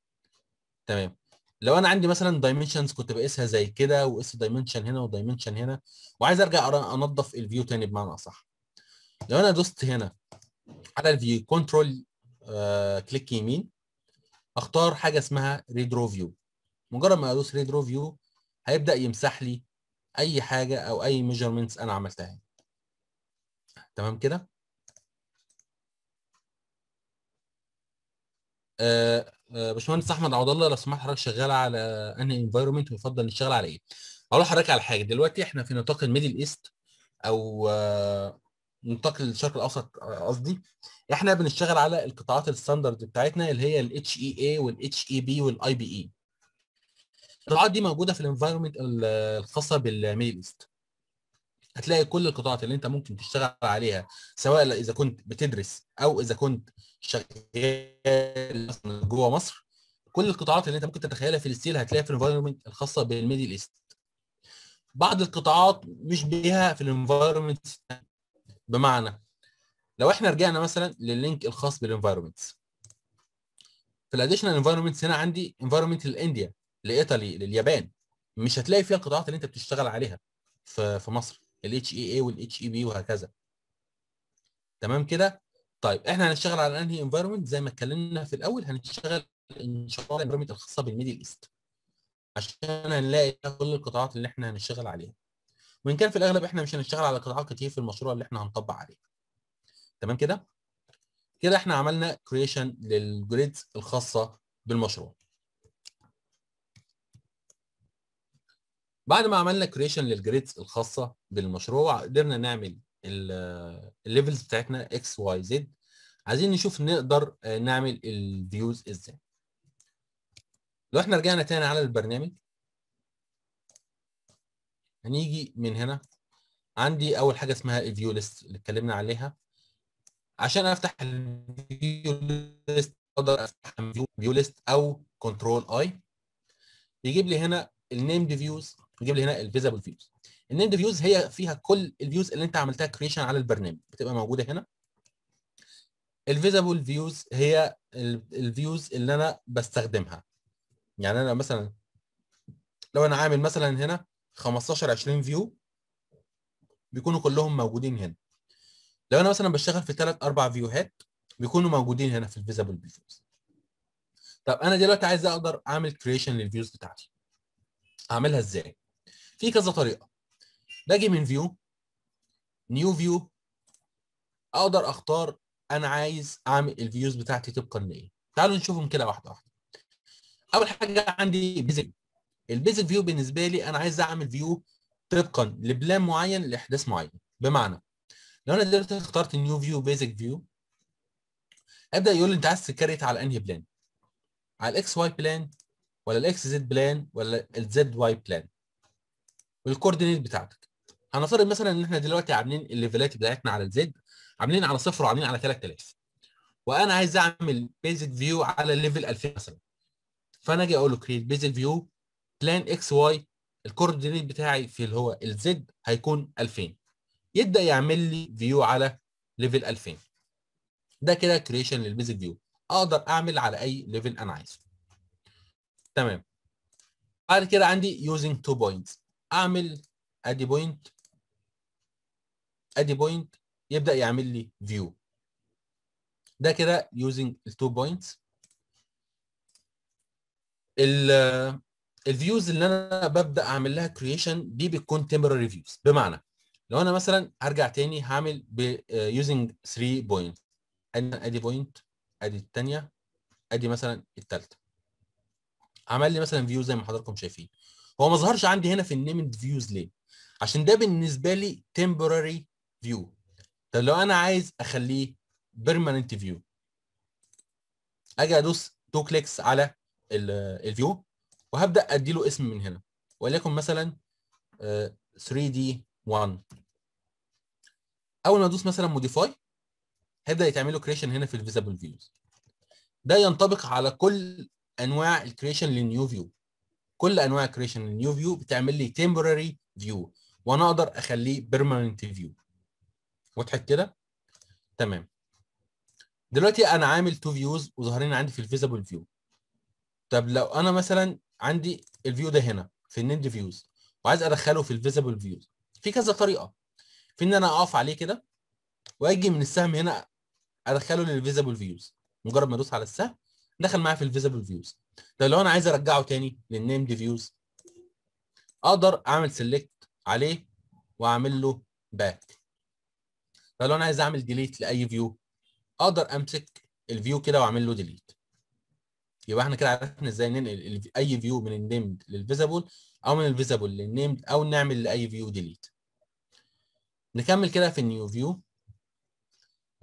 S2: تمام لو انا عندي مثلا دايمنشنز كنت بقيسها زي كده وقست دايمنشن هنا ودايمنشن هنا وعايز ارجع انظف الفيو تاني بمعنى اصح لو انا دوست هنا على الفيو كنترول كليك يمين اختار حاجه اسمها ريدرو فيو مجرد ما ادوس ريدرو فيو هيبدا يمسح لي اي حاجه او اي ميجرمنتس انا عملتها تمام كده آه آه باشمهندس احمد عبد الله لو سمحت حضرتك شغال على انهي انفايرمنت ويفضل نشتغل على ايه؟ هقول لحضرتك على حاجه دلوقتي احنا في نطاق الميدل ايست او آه نطاق الشرق الاوسط آه، قصدي احنا بنشتغل على القطاعات الستاندرد بتاعتنا اللي هي الاتش اي اي e والاتش اي بي e والاي بي اي e. القطاعات دي موجوده في الانفايرمنت الخاصه بالميدل ايست هتلاقي كل القطاعات اللي انت ممكن تشتغل عليها سواء اذا كنت بتدرس او اذا كنت شغال جوه مصر كل القطاعات اللي انت ممكن تتخيلها في الستيل هتلاقيها في الانفايرمنت الخاصه بالميدل ايست بعض القطاعات مش بيها في الانفايرمنت بمعنى لو احنا رجعنا مثلا لللينك الخاص بالانفايرمنت في الاديشنال انفايرمنت هنا عندي انفايرمنت لانديا لايطالي لليابان مش هتلاقي فيها القطاعات اللي انت بتشتغل عليها في مصر الاتش اي اي والاتش اي بي e وهكذا تمام كده طيب احنا هنشتغل على انهي انفايرمنت زي ما اتكلمنا في الاول هنشتغل ان شاء الله الانفايرمنت الخاصه بالميدل ايست عشان هنلاقي كل القطاعات اللي احنا هنشتغل عليها وان كان في الاغلب احنا مش هنشتغل على قطاعات كتير في المشروع اللي احنا هنطبق عليه تمام كده كده احنا عملنا كريشن للجريدز الخاصه بالمشروع بعد ما عملنا كريشن للجريدز الخاصه بالمشروع قدرنا نعمل الليفلز آه، بتاعتنا اكس واي زد عايزين نشوف نقدر آه، نعمل الفيوز ازاي لو احنا رجعنا تاني على البرنامج هنيجي من هنا عندي اول حاجه اسمها الفيو ليست اللي اتكلمنا عليها عشان افتح الفيو ليست اقدر افتح فيو ليست او كنترول اي يجيب لي هنا النيمد فيوز نجيب لي هنا الفيزابل فيوز النيمد فيوز هي فيها كل الفيوز اللي انت عملتها كريشن على البرنامج بتبقى موجوده هنا الفيزابل فيوز هي الفيوز اللي انا بستخدمها يعني انا مثلا لو انا عامل مثلا هنا 15 20 فيو بيكونوا كلهم موجودين هنا لو انا مثلا بشتغل في ثلاث اربع فيوهات بيكونوا موجودين هنا في الفيزابل فيوز طب انا دلوقتي عايز اقدر اعمل كريشن للفيوز بتاعتي اعملها ازاي في كذا طريقه باجي من فيو نيو فيو اقدر اختار انا عايز اعمل الفيوز بتاعتي طبقا لايه تعالوا نشوفهم كده واحده واحده اول حاجه عندي بيزك البيزك فيو بالنسبه لي انا عايز اعمل فيو طبقا لبلان معين لاحداث معين بمعنى لو انا دلوقتي اخترت نيو فيو بيزك فيو ابدا يقول لي انت عايز تكريت على انهي بلان على الاكس واي بلان ولا الاكس زد بلان ولا الزد واي بلان والكوردينيت بتاعتك هنفترض مثلا ان احنا دلوقتي عاملين الليفلات بتاعتنا على الزد عاملين على صفر وعاملين على 3000 وانا عايز اعمل بيزك فيو على ليفل 2000 مثلا فانا اجي اقول له كريت بيزك فيو بلان اكس واي الكوردينيت بتاعي في اللي هو الزد هيكون 2000 يبدا يعمل لي فيو على ليفل 2000 ده كده كريشن للبيزك فيو اقدر اعمل على اي ليفل انا عايزه تمام بعد كده عندي يوزنج تو بوينتس اعمل ادي بوينت ادي بوينت يبدا يعمل لي فيو ده كده يوزنج التو بوينتس الفيوز اللي انا ببدا اعمل لها كرييشن دي بتكون تمبرري فيوز بمعنى لو انا مثلا هرجع تاني هعمل يوزنج 3 بوينت ادي بوينت ادي الثانيه ادي مثلا الثالثه عمل لي مثلا فيو زي ما حضراتكم شايفين هو ما ظهرش عندي هنا في النيمد فيوز ليه عشان ده بالنسبه لي تمبوراري فيو طب لو انا عايز اخليه بيرماننت فيو اجي ادوس تو كليكس على الفيو وهبدا ادي له اسم من هنا وليكن مثلا 3D آه، 1 اول ما ادوس مثلا موديفاي هيبدا يتعمل له كريشن هنا في الفيزابل فيوز ده ينطبق على كل انواع الكريشن للنيو فيو كل انواع كريشن النيو فيو بتعمل لي تمبراري فيو وانا اقدر اخليه بيرمننت فيو وضحت كده تمام دلوقتي انا عامل تو فيوز وظاهرين عندي في الفيزبل فيو طب لو انا مثلا عندي الفيو ده هنا في النيد فيوز وعايز ادخله في الفيزبل فيوز في كذا طريقه في ان انا اقف عليه كده واجي من السهم هنا ادخله للفيزبل فيوز مجرد ما ادوس على السهم دخل معايا في الفيزبل فيوز ده لو انا عايز ارجعه تاني للنيمد فيوز اقدر اعمل سيلكت عليه واعمل له باك ده لو انا عايز اعمل ديليت لاي فيو اقدر امسك الفيو كده واعمل له ديليت يبقى احنا كده عرفنا ازاي ننقل اي فيو من النيمد للفيزبل او من الفيزبل للنيمد او نعمل لاي فيو ديليت نكمل كده في النيو فيو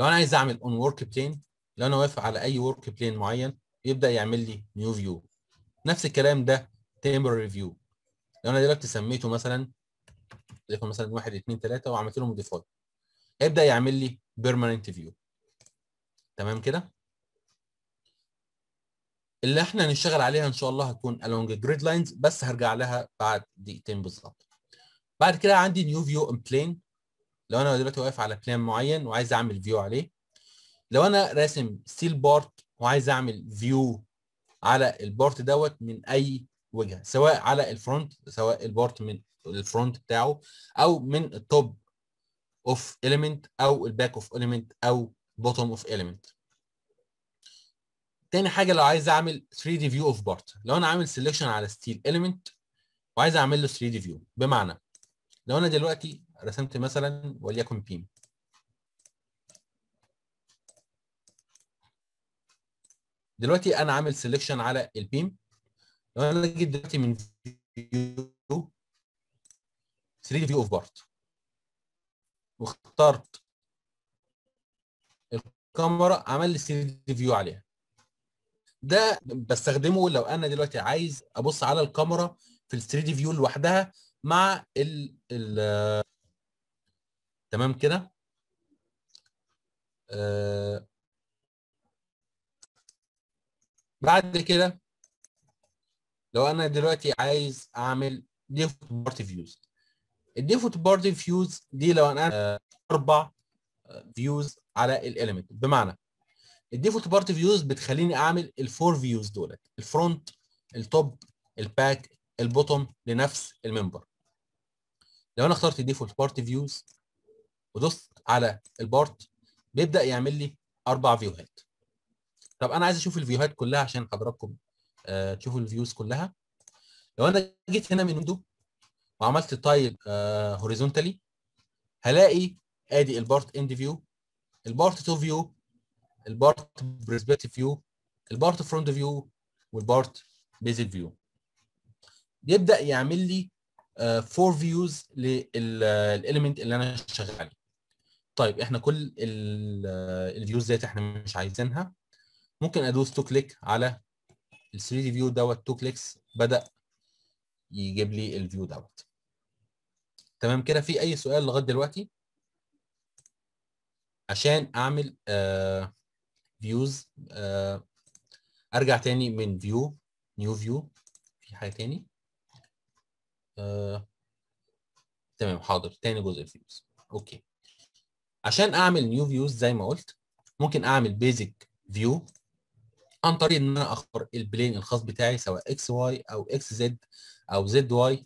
S2: لو انا عايز اعمل اون ورك بلين لو انا واقف على اي ورك بلين معين يبدا يعمل لي نيو فيو نفس الكلام ده تمبرري فيو لو انا دلوقتي سميته مثلا دلوقتي مثلا 1 2 3 وعملت له موديفاي هيبدا يعمل لي بيرمننت فيو تمام كده اللي احنا هنشتغل عليها ان شاء الله هتكون along جريد لاينز بس هرجع لها بعد دقيقتين بالظبط بعد كده عندي نيو فيو ان بلين لو انا دلوقتي واقف على بلان معين وعايز اعمل فيو عليه لو انا راسم ستيل بارت وعايز اعمل فيو على البارت دوت من اي وجهه سواء على الفرونت سواء البارت من الفرونت بتاعه او من التوب اوف ايليمنت او الباك اوف ايليمنت او بوتوم اوف ايليمنت تاني حاجه لو عايز اعمل 3 دي فيو اوف بارت لو انا عامل سيليكشن على ستيل ايليمنت وعايز اعمل له 3 دي فيو بمعنى لو انا دلوقتي رسمت مثلا وليكن بيم دلوقتي انا عامل سيلكشن على البيم لو انا جيت دلوقتي من فيو 3 دي فيو اوف بارت واخترت الكاميرا عمل لي 3 دي فيو عليها ده بستخدمه لو انا دلوقتي عايز ابص على الكاميرا في ال 3 دي فيو لوحدها مع ال ال تمام كده آه، بعد كده لو انا دلوقتي عايز اعمل ديفوت بارتي فيوز الديفوت بارتي فيوز دي لو انا اربع فيوز على الاليمنت بمعنى الديفوت بارتي فيوز بتخليني اعمل الفور فيوز دولت الفرونت التوب الباك البوتوم لنفس الممبر لو انا اخترت الديفوت بارتي فيوز ودوست على البارت بيبدا يعمل لي اربع فيوهات طب انا عايز اشوف الفيوهات كلها عشان حضراتكم آه تشوفوا الفيوز كلها لو انا جيت هنا من ويندو وعملت تايب آه هوريزونتالي هلاقي ادي البارت اند فيو البارت تو فيو البارت برسبكتيف فيو البارت فرونت فيو والبارت بيزك فيو بيبدا يعمل لي فور فيوز للاليمنت اللي انا شغال عليه طيب احنا كل الفيوز آه، ديت احنا مش عايزينها ممكن ادوس تو كليك على ال 3 دي فيو دوت تو كليكس بدا يجيب لي الفيو دوت تمام كده في اي سؤال لغايه دلوقتي عشان اعمل آه فيوز آه ارجع تاني من فيو نيو فيو في حاجه تاني آه تمام حاضر تاني جزء فيوز اوكي عشان اعمل نيو فيوز زي ما قلت ممكن اعمل بيزك فيو عن طريق ان انا اختار البلين الخاص بتاعي سواء اكس واي او اكس زد او زد واي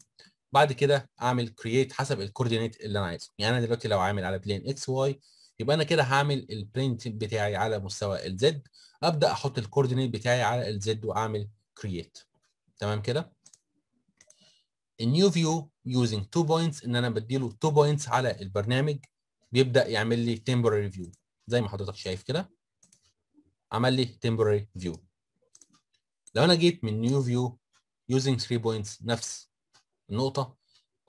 S2: بعد كده اعمل كرييت حسب الكوردينيت اللي انا عايزه يعني انا دلوقتي لو عامل على بلين اكس واي يبقى انا كده هعمل البلين بتاعي على مستوى الزد ابدا احط الكوردينيت بتاعي على الزد واعمل كرييت تمام كده النيو فيو يوزنج تو بوينتس ان انا بديله تو بوينتس على البرنامج بيبدا يعمل لي temporary فيو زي ما حضرتك شايف كده عمل لي temporary view لو انا جيت من new view using 3 points نفس النقطه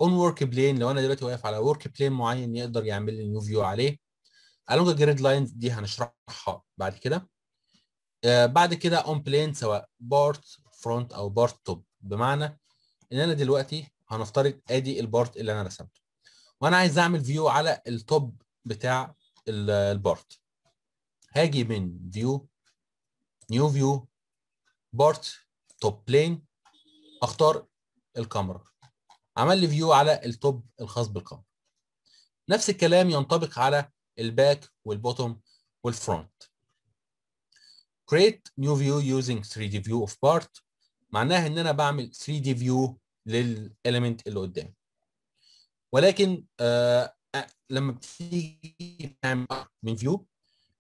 S2: on work plane لو انا دلوقتي واقف على work plane معين يقدر يعمل لي new view عليه along the grid lines دي هنشرحها بعد كده آه بعد كده on plane سواء part front او part top بمعنى ان انا دلوقتي هنفترض ادي البارت اللي انا رسمته وانا عايز اعمل فيو على التوب بتاع البارت هاجي من فيو نيو فيو بارت توب بلين اختار الكاميرا عمل لي فيو على التوب الخاص بالكاميرا نفس الكلام ينطبق على الباك والبوتوم والفرونت create new view using 3D view of part معناها ان انا بعمل 3D view للاليمنت اللي قدامي ولكن آه, آه، لما بتيجي من فيو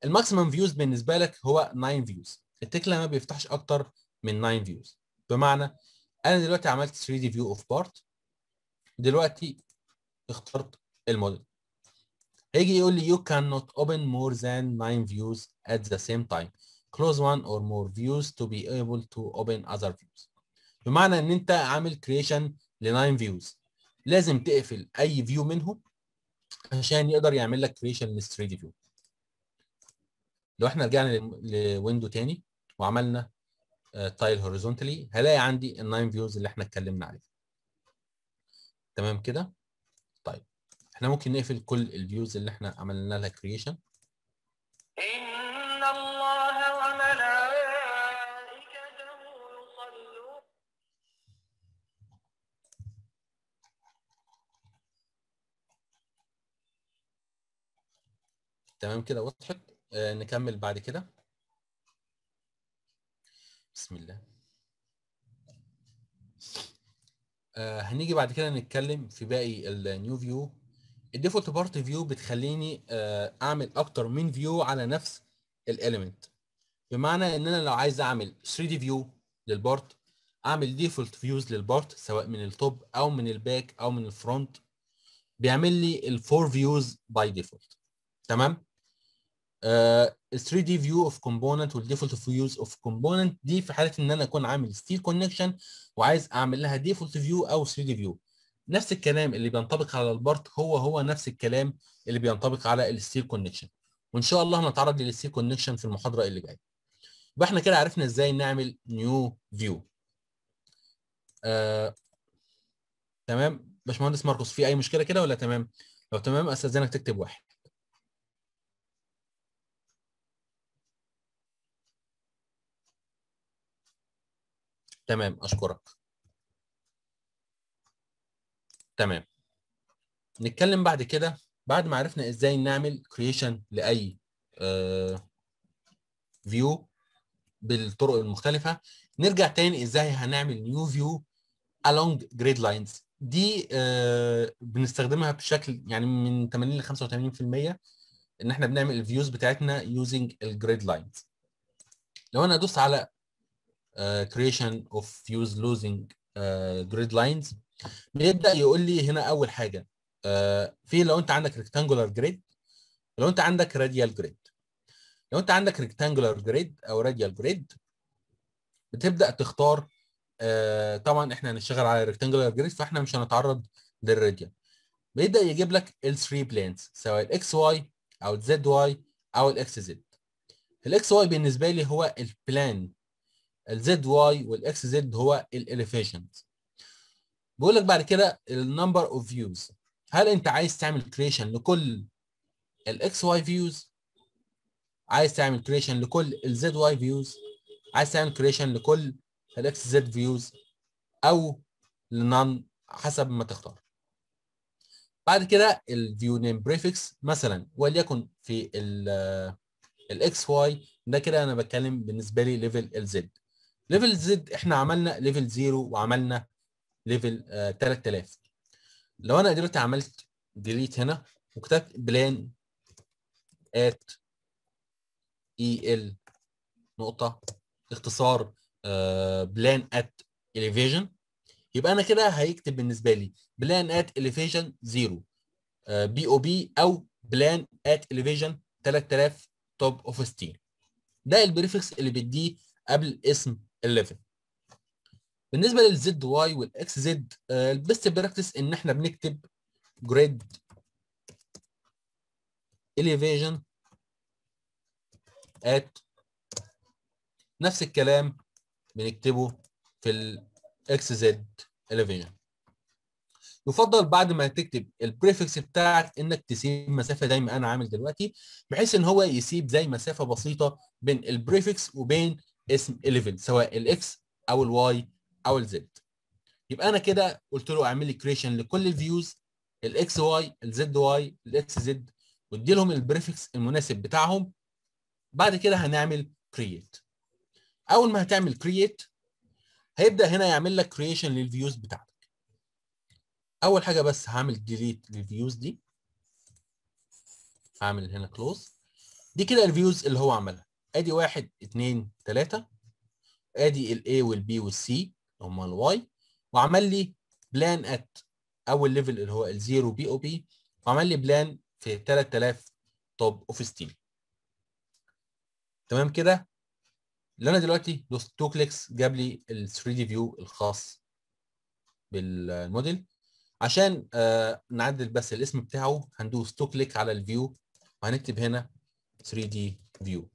S2: الماكسيمم فيوز بالنسبه لك هو 9 فيوز التكله ما بيفتحش اكتر من 9 فيوز بمعنى انا دلوقتي عملت 3 دي فيو اوف بارت دلوقتي اخترت الموديل هيجي يقول لي you cannot open more than 9 views at the same time close one or more views to be able to open other views بمعنى ان انت عامل creation ل 9 views لازم تقفل اي فيو منهم عشان يقدر يعمل لك creation لل 3 view لو احنا رجعنا لويندو تاني وعملنا آه، تايل هوريزونتالي هلاقي عندي الناين فيوز اللي احنا اتكلمنا عليها تمام كده طيب احنا ممكن نقفل كل الفيوز اللي احنا عملنا لها كرييشن
S1: ان الله وملائكته يصلون
S2: تمام كده وضحت آه، نكمل بعد كده بسم الله آه، هنيجي بعد كده نتكلم في باقي النيو فيو الديفولت بارت فيو بتخليني آه، اعمل اكتر من فيو على نفس الاليمنت بمعنى ان انا لو عايز اعمل 3 دي فيو للبارت اعمل ديفولت فيوز للبارت سواء من التوب او من الباك او من الفرونت بيعمل لي الفور فيوز باي ديفولت تمام uh, 3 دي فيو اوف كومبوننت والديفولت فيوز اوف كومبوننت دي في حاله ان انا اكون عامل ستيل كونكشن وعايز اعمل لها ديفولت فيو او 3 دي فيو نفس الكلام اللي بينطبق على البارت هو هو نفس الكلام اللي بينطبق على الستيل كونكشن وان شاء الله هنتعرض للستيل كونكشن في المحاضره اللي جايه يبقى احنا كده عرفنا ازاي نعمل نيو فيو آه، تمام باشمهندس ماركوس في اي مشكله كده ولا تمام لو تمام استاذنك تكتب واحد تمام اشكرك تمام نتكلم بعد كده بعد ما عرفنا ازاي نعمل كرييشن لاي فيو آه، بالطرق المختلفه نرجع تاني ازاي هنعمل نيو فيو along جريد لاينز دي آه، بنستخدمها بشكل يعني من 80 ل 85% ان احنا بنعمل الفيوز بتاعتنا يوزنج الجريد لاينز لو انا ادوس على آه، creation of use losing آه، grid lines بيبدا يقول لي هنا اول حاجه آه، في لو انت عندك rectangular grid لو انت عندك radial grid لو انت عندك rectangular grid او radial grid بتبدا تختار طبعا احنا هنشتغل على rectangular grid فاحنا مش هنتعرض للراديال بيبدا يجيب لك ال 3 planes سواء الاكس واي او الزد واي او الاكس زد الاكس واي بالنسبه لي هو البلان الزد واي والاكس زد هو الاليفيشنز بيقول لك بعد كده النمبر اوف فيوز هل انت عايز تعمل كريشن لكل الاكس واي فيوز عايز تعمل كريشن لكل الزد واي فيوز عايز تعمل كريشن لكل الاكس زد فيوز او لنان حسب ما تختار بعد كده الفيو نيم بريفكس مثلا وليكن في الاكس واي ده كده انا بتكلم بالنسبه لي ليفل الزد ليفل زد احنا عملنا ليفل 0 وعملنا ليفل آه 3000 لو انا دلوقتي عملت ديليت هنا وكتبت بلان ات اي ال نقطه اختصار بلان ات اليفيجن يبقى انا كده هيكتب بالنسبه لي بلان ات اليفيجن 0 بي او بي او بلان ات اليفيجن 3000 توب اوف ستيل ده البريفكس اللي بيديه قبل اسم 11 بالنسبه للزد واي والاكس زد البيست براكتس ان احنا بنكتب جريد elevation at نفس الكلام بنكتبه في الاكس زد elevation يفضل بعد ما تكتب البريفكس بتاعك انك تسيب مسافه زي ما انا عامل دلوقتي بحيث ان هو يسيب زي مسافه بسيطه بين البريفكس وبين اسم ليفل سواء الاكس او الواي او الزد يبقى انا كده قلت له اعمل لي كريشن لكل الفيوز الاكس واي الزد واي الاكس زد وادي لهم البريفكس المناسب بتاعهم بعد كده هنعمل كرييت اول ما هتعمل كرييت هيبدا هنا يعمل لك كريشن للفيوز بتاعتك اول حاجه بس هعمل ديليت للفيوز دي هعمل هنا كلوز دي كده الفيوز اللي هو عملها ادي واحد اتنين تلاتة ادي B والبي والسي هما الواي وعمل لي بلان ات اول ليفل اللي هو ال 0 بي او بي وعمل لي بلان في 3000 توب اوف ستيل تمام كده اللي انا دلوقتي دوست تو كليكس جاب لي ال 3 دي فيو الخاص بالموديل عشان آه نعدل بس الاسم بتاعه هندوس تو كليك على الفيو وهنكتب هنا 3 دي فيو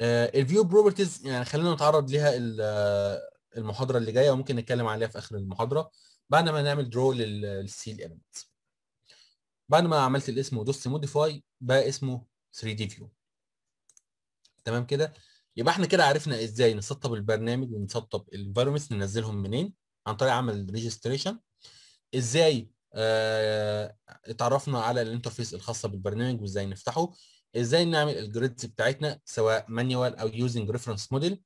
S2: آه، الفيو بروبرتيز يعني خلينا نتعرض ليها آه، المحاضره اللي جايه وممكن نتكلم عليها في اخر المحاضره بعد ما نعمل درو للسي اليمنت بعد ما عملت الاسم ودوست موديفاي بقى اسمه 3 دي فيو تمام كده يبقى احنا كده عرفنا ازاي نسطب البرنامج ونسطب الفيرومنتس ننزلهم منين عن طريق عمل ريجستريشن ازاي اه اتعرفنا على الانترفيس الخاصه بالبرنامج وازاي نفتحه ازاي نعمل الجريدز بتاعتنا سواء مانيوال او يوزنج ريفرنس موديل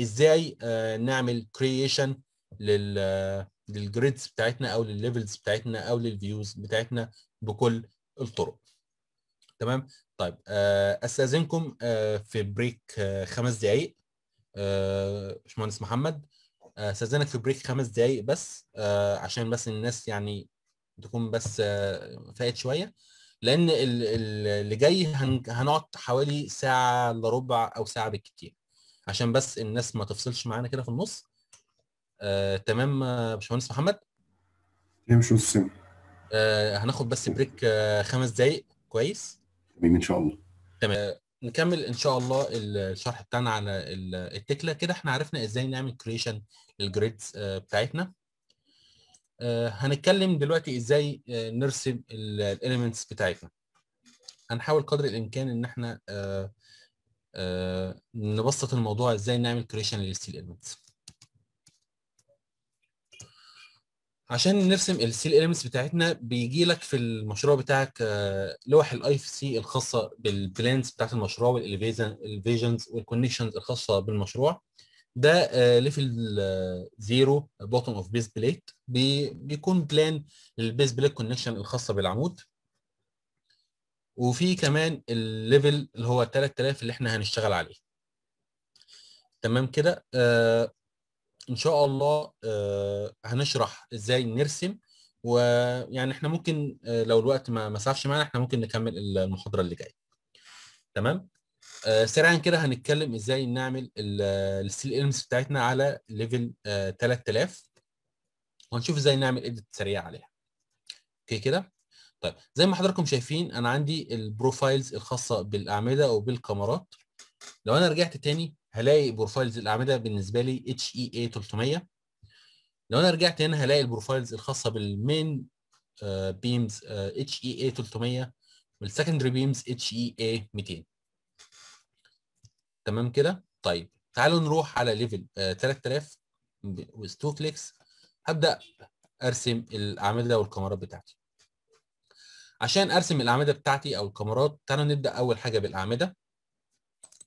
S2: ازاي آه، نعمل كرييشن لل آه، للجريدز بتاعتنا او للليفلز بتاعتنا او للفيوز بتاعتنا بكل الطرق تمام طيب آه، استاذنكم في بريك خمس دقائق باشمهندس محمد استاذنك في بريك خمس دقائق بس عشان بس الناس يعني تكون بس فايت شويه لان اللي جاي هنقعد حوالي ساعه الا ربع او ساعه بالكتير عشان بس الناس ما تفصلش معانا كده في النص آه، تمام باشمهندس محمد مش آه، هناخد بس بريك آه، خمس دقايق كويس تمام ان شاء الله تمام آه، نكمل ان شاء الله الشرح بتاعنا على التكله كده احنا عرفنا ازاي نعمل كريشن للجريدز آه، بتاعتنا آه، هنتكلم دلوقتي ازاي آه، نرسم الاليمنتس بتاعتنا هنحاول قدر الامكان ان احنا آه، نبسط الموضوع ازاي نعمل كريشن للستيل اليمنتس عشان نرسم السيل اليمنتس بتاعتنا بيجي لك في المشروع بتاعك لوح الاي اف سي الخاصه بالبلانز بتاعت المشروع والالفيجنز والكونكشنز الخاصه بالمشروع ده ليفل زيرو بوتوم اوف بيس بليت بيكون بلان للبيس بليت كونكشن الخاصه بالعمود وفي كمان الليفل اللي هو 3000 اللي احنا هنشتغل عليه تمام كده آه ان شاء الله آه هنشرح ازاي نرسم ويعني احنا ممكن آه، لو الوقت ما مسافش معانا احنا ممكن نكمل المحاضره اللي جايه تمام آه، سريعا كده هنتكلم ازاي نعمل الستيل اليمنتس بتاعتنا على آه، ليفل 3000 وهنشوف ازاي نعمل اديت سريع عليها اوكي كده طيب زي ما حضراتكم شايفين انا عندي البروفايلز الخاصه بالاعمده او بالكاميرات لو انا رجعت تاني هلاقي بروفايلز الاعمده بالنسبه لي اتش اي اي 300 لو انا رجعت هنا هلاقي البروفايلز الخاصه بالمين بيمز اتش اي اي 300 والسكندري بيمز اتش اي اي 200 تمام كده طيب تعالوا نروح على ليفل 3000 آه، with two clicks هبدا ارسم الاعمده والكاميرات بتاعتي عشان ارسم الاعمده بتاعتي او الكاميرات تعالوا نبدا اول حاجه بالاعمده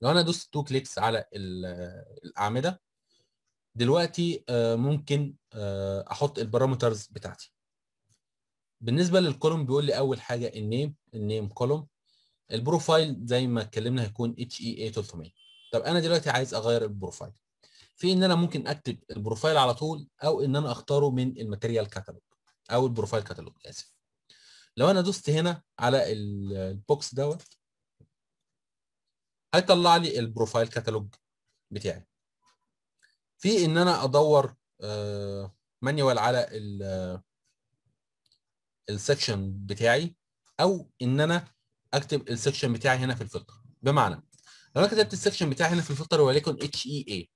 S2: لو انا دوست تو كليكس على الاعمده دلوقتي آه، ممكن آه، احط البارامترز بتاعتي بالنسبه للكولوم بيقول لي اول حاجه النيم النيم كولوم البروفايل زي ما اتكلمنا هيكون اتش اي اي 300 طب انا دلوقتي عايز اغير البروفايل في ان انا ممكن اكتب البروفايل على طول او ان انا اختاره من الماتيريال كاتالوج او البروفايل كاتالوج اسف لو انا دوست هنا على البوكس دوت هيطلع لي البروفايل كاتالوج بتاعي في ان انا ادور آه، مانيوال على السكشن آه، بتاعي او ان انا اكتب السكشن بتاعي هنا في الفلتر بمعنى لو انا كتبت السكشن بتاعي هنا في الفلتر وليكن اتش اي اي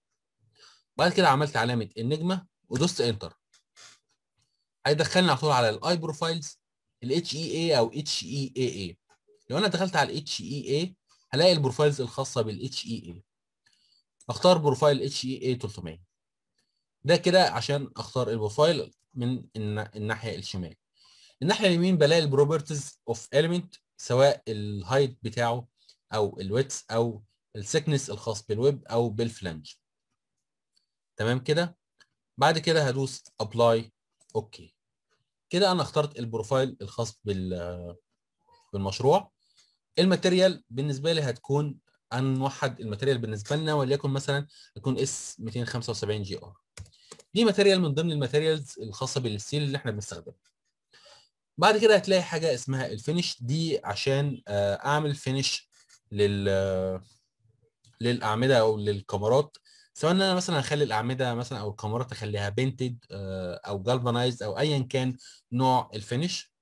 S2: بعد كده عملت علامه النجمه ودوست انتر هيدخلني على طول على الاي بروفايلز الاتش اي اي او اتش اي اي اي لو انا دخلت على الاتش اي اي هلاقي البروفايلز الخاصه بالاتش اي اي e اختار بروفايل اتش اي اي 300 ده كده عشان اختار البروفايل من الناحيه الشمال الناحيه اليمين بلاقي البروبرتيز اوف اليمنت سواء الهايت بتاعه او الويتس او السكنس الخاص بالويب او بالفلنج تمام كده بعد كده هدوس ابلاي اوكي كده انا اخترت البروفايل الخاص بال بالمشروع الماتيريال بالنسبه لي هتكون هنوحد الماتيريال بالنسبه لنا وليكن مثلا يكون اس 275 جي ار دي ماتيريال من ضمن الماتيريالز الخاصه بالستيل اللي احنا بنستخدمها بعد كده هتلاقي حاجه اسمها الفينش دي عشان آه، اعمل فينش لل للاعمده او للكاميرات سواء ان انا مثلا اخلي الاعمده مثلا او الكاميرات اخليها بنتد آه، او جالفانايزد او ايا كان نوع الفينش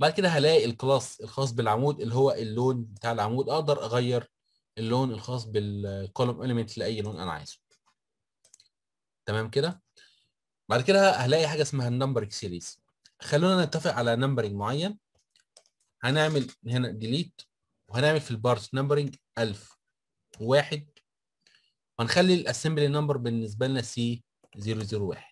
S2: بعد كده هلاقي الكلاس الخاص بالعمود اللي هو اللون بتاع العمود اقدر اغير اللون الخاص بالكولوم اليمنت لاي لون انا عايزه تمام كده بعد كده هلاقي حاجه اسمها النمبرنج سيريز خلونا نتفق على نمبرنج معين هنعمل هنا ديليت وهنعمل في البارت نمبرنج 1000 واحد وهنخلي الاسمبلي نمبر بالنسبه لنا سي 001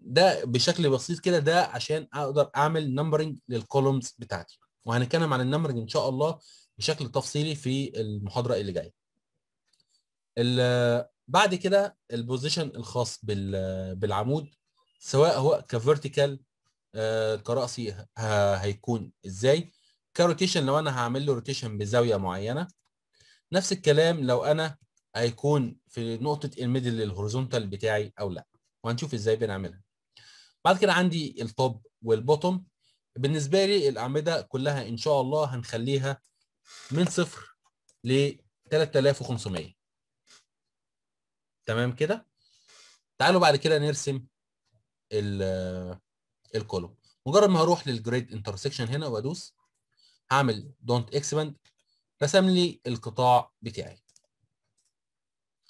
S2: ده بشكل بسيط كده ده عشان اقدر اعمل نمبرنج للكولومز بتاعتي وهنتكلم عن النمبرنج ان شاء الله بشكل تفصيلي في المحاضره اللي جايه بعد كده البوزيشن الخاص بالعمود سواء هو كفيرتيكال آه، كراسي هيكون ازاي كروتيشن لو انا هعمل له روتيشن بزاويه معينه نفس الكلام لو انا هيكون في نقطه الميدل الهوريزونتال بتاعي او لا وهنشوف ازاي بنعملها بعد كده عندي التوب والبوتوم بالنسبه لي الاعمده كلها ان شاء الله هنخليها من صفر ل 3500 تمام كده تعالوا بعد كده نرسم الكولوم مجرد ما هروح للجريد انترسكشن هنا وادوس هعمل دونت اكسباند رسم لي القطاع بتاعي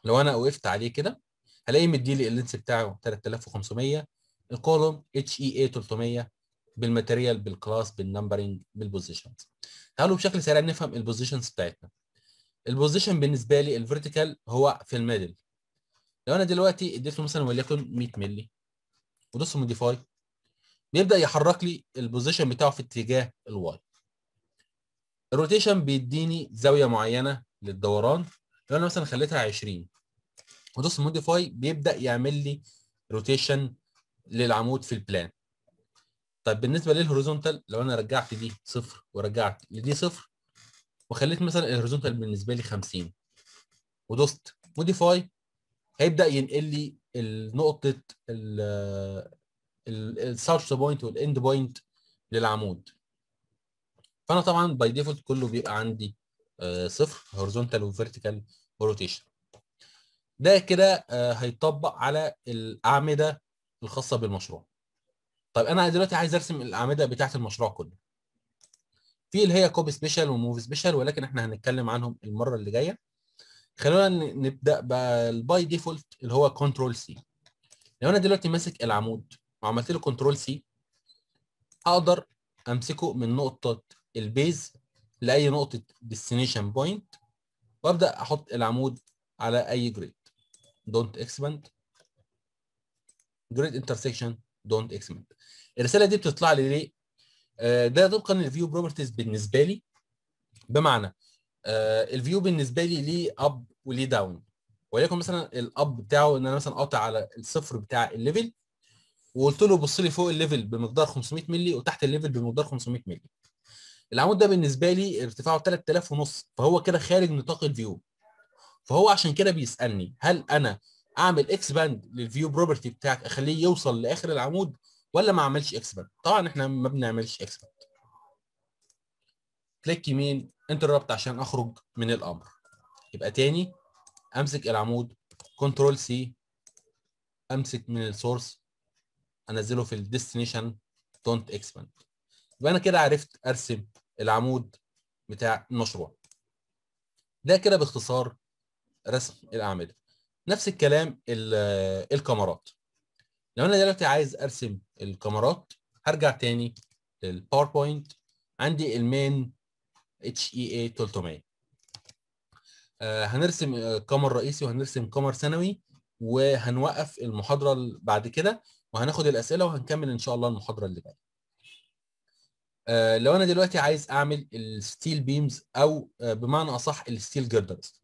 S2: لو انا وقفت عليه كده هلاقي مديلي اللينس بتاعه 3500 الكولوم اتش اي اي 300 بالماتيريال بالكلاس بالنمبرنج بالبوزيشنز تعالوا بشكل سريع نفهم البوزيشنز بتاعتنا البوزيشن بالنسبه لي الفيرتيكال هو في الميدل لو انا دلوقتي اديت له مثلا وليكن 100 مللي ودوس موديفاي بيبدا يحرك لي البوزيشن بتاعه في اتجاه الواي الروتيشن بيديني زاويه معينه للدوران لو انا مثلا خليتها 20 ودوس موديفاي بيبدا يعمل لي روتيشن للعمود في البلان طيب بالنسبه للهوريزونتال لو انا رجعت دي صفر ورجعت دي صفر وخليت مثلا الهوريزونتال بالنسبه لي 50 ودوست موديفاي هيبدا ينقل لي نقطه الساوث بوينت والاند بوينت للعمود فانا طبعا باي ديفولت كله بيبقى عندي آه، صفر هورزونتال وفيرتيكال روتيشن ده كده آه، هيطبق على الاعمده الخاصه بالمشروع طيب انا دلوقتي عايز ارسم الاعمده بتاعه المشروع كله في اللي هي كوب سبيشال وموف سبيشال ولكن احنا هنتكلم عنهم المره اللي جايه خلونا نبدا بالباي ديفولت اللي هو كنترول سي لو انا دلوقتي ماسك العمود وعملت له كنترول سي اقدر امسكه من نقطه البيز لاي نقطه ديستنيشن بوينت وابدا احط العمود على اي جريد دونت اكسبند جريد انترسكشن دونت اكسبند الرساله دي بتطلع لي ليه آه، ده طبقا للفيو بروبرتيز بالنسبه لي بمعنى آه، الفيو بالنسبه لي ليه اب وليه داون وليكن مثلا الاب بتاعه ان انا مثلا قاطع على الصفر بتاع الليفل وقلت له بص لي فوق الليفل بمقدار 500 مللي وتحت الليفل بمقدار 500 مللي العمود ده بالنسبه لي ارتفاعه 3000 ونص فهو كده خارج نطاق الفيو فهو عشان كده بيسالني هل انا اعمل اكسباند للفيو بروبرتي بتاعك اخليه يوصل لاخر العمود ولا ما اعملش اكسباند طبعا احنا ما بنعملش اكسباند كليك يمين انتربت عشان اخرج من الامر يبقى تاني امسك العمود كنترول سي امسك من السورس انزله في الديستنيشن دونت اكسباند يبقى انا كده عرفت ارسم العمود بتاع المشروع ده كده باختصار رسم الاعمده نفس الكلام الكاميرات لو انا دلوقتي عايز ارسم الكاميرات هرجع تاني للباوربوينت عندي المين اتش اي اي 300 هنرسم قمر آه، رئيسي وهنرسم قمر ثانوي وهنوقف المحاضره بعد كده وهناخد الاسئله وهنكمل ان شاء الله المحاضره اللي بعدها. آه، لو انا دلوقتي عايز اعمل الستيل بيمز او آه، بمعنى اصح الستيل جردرز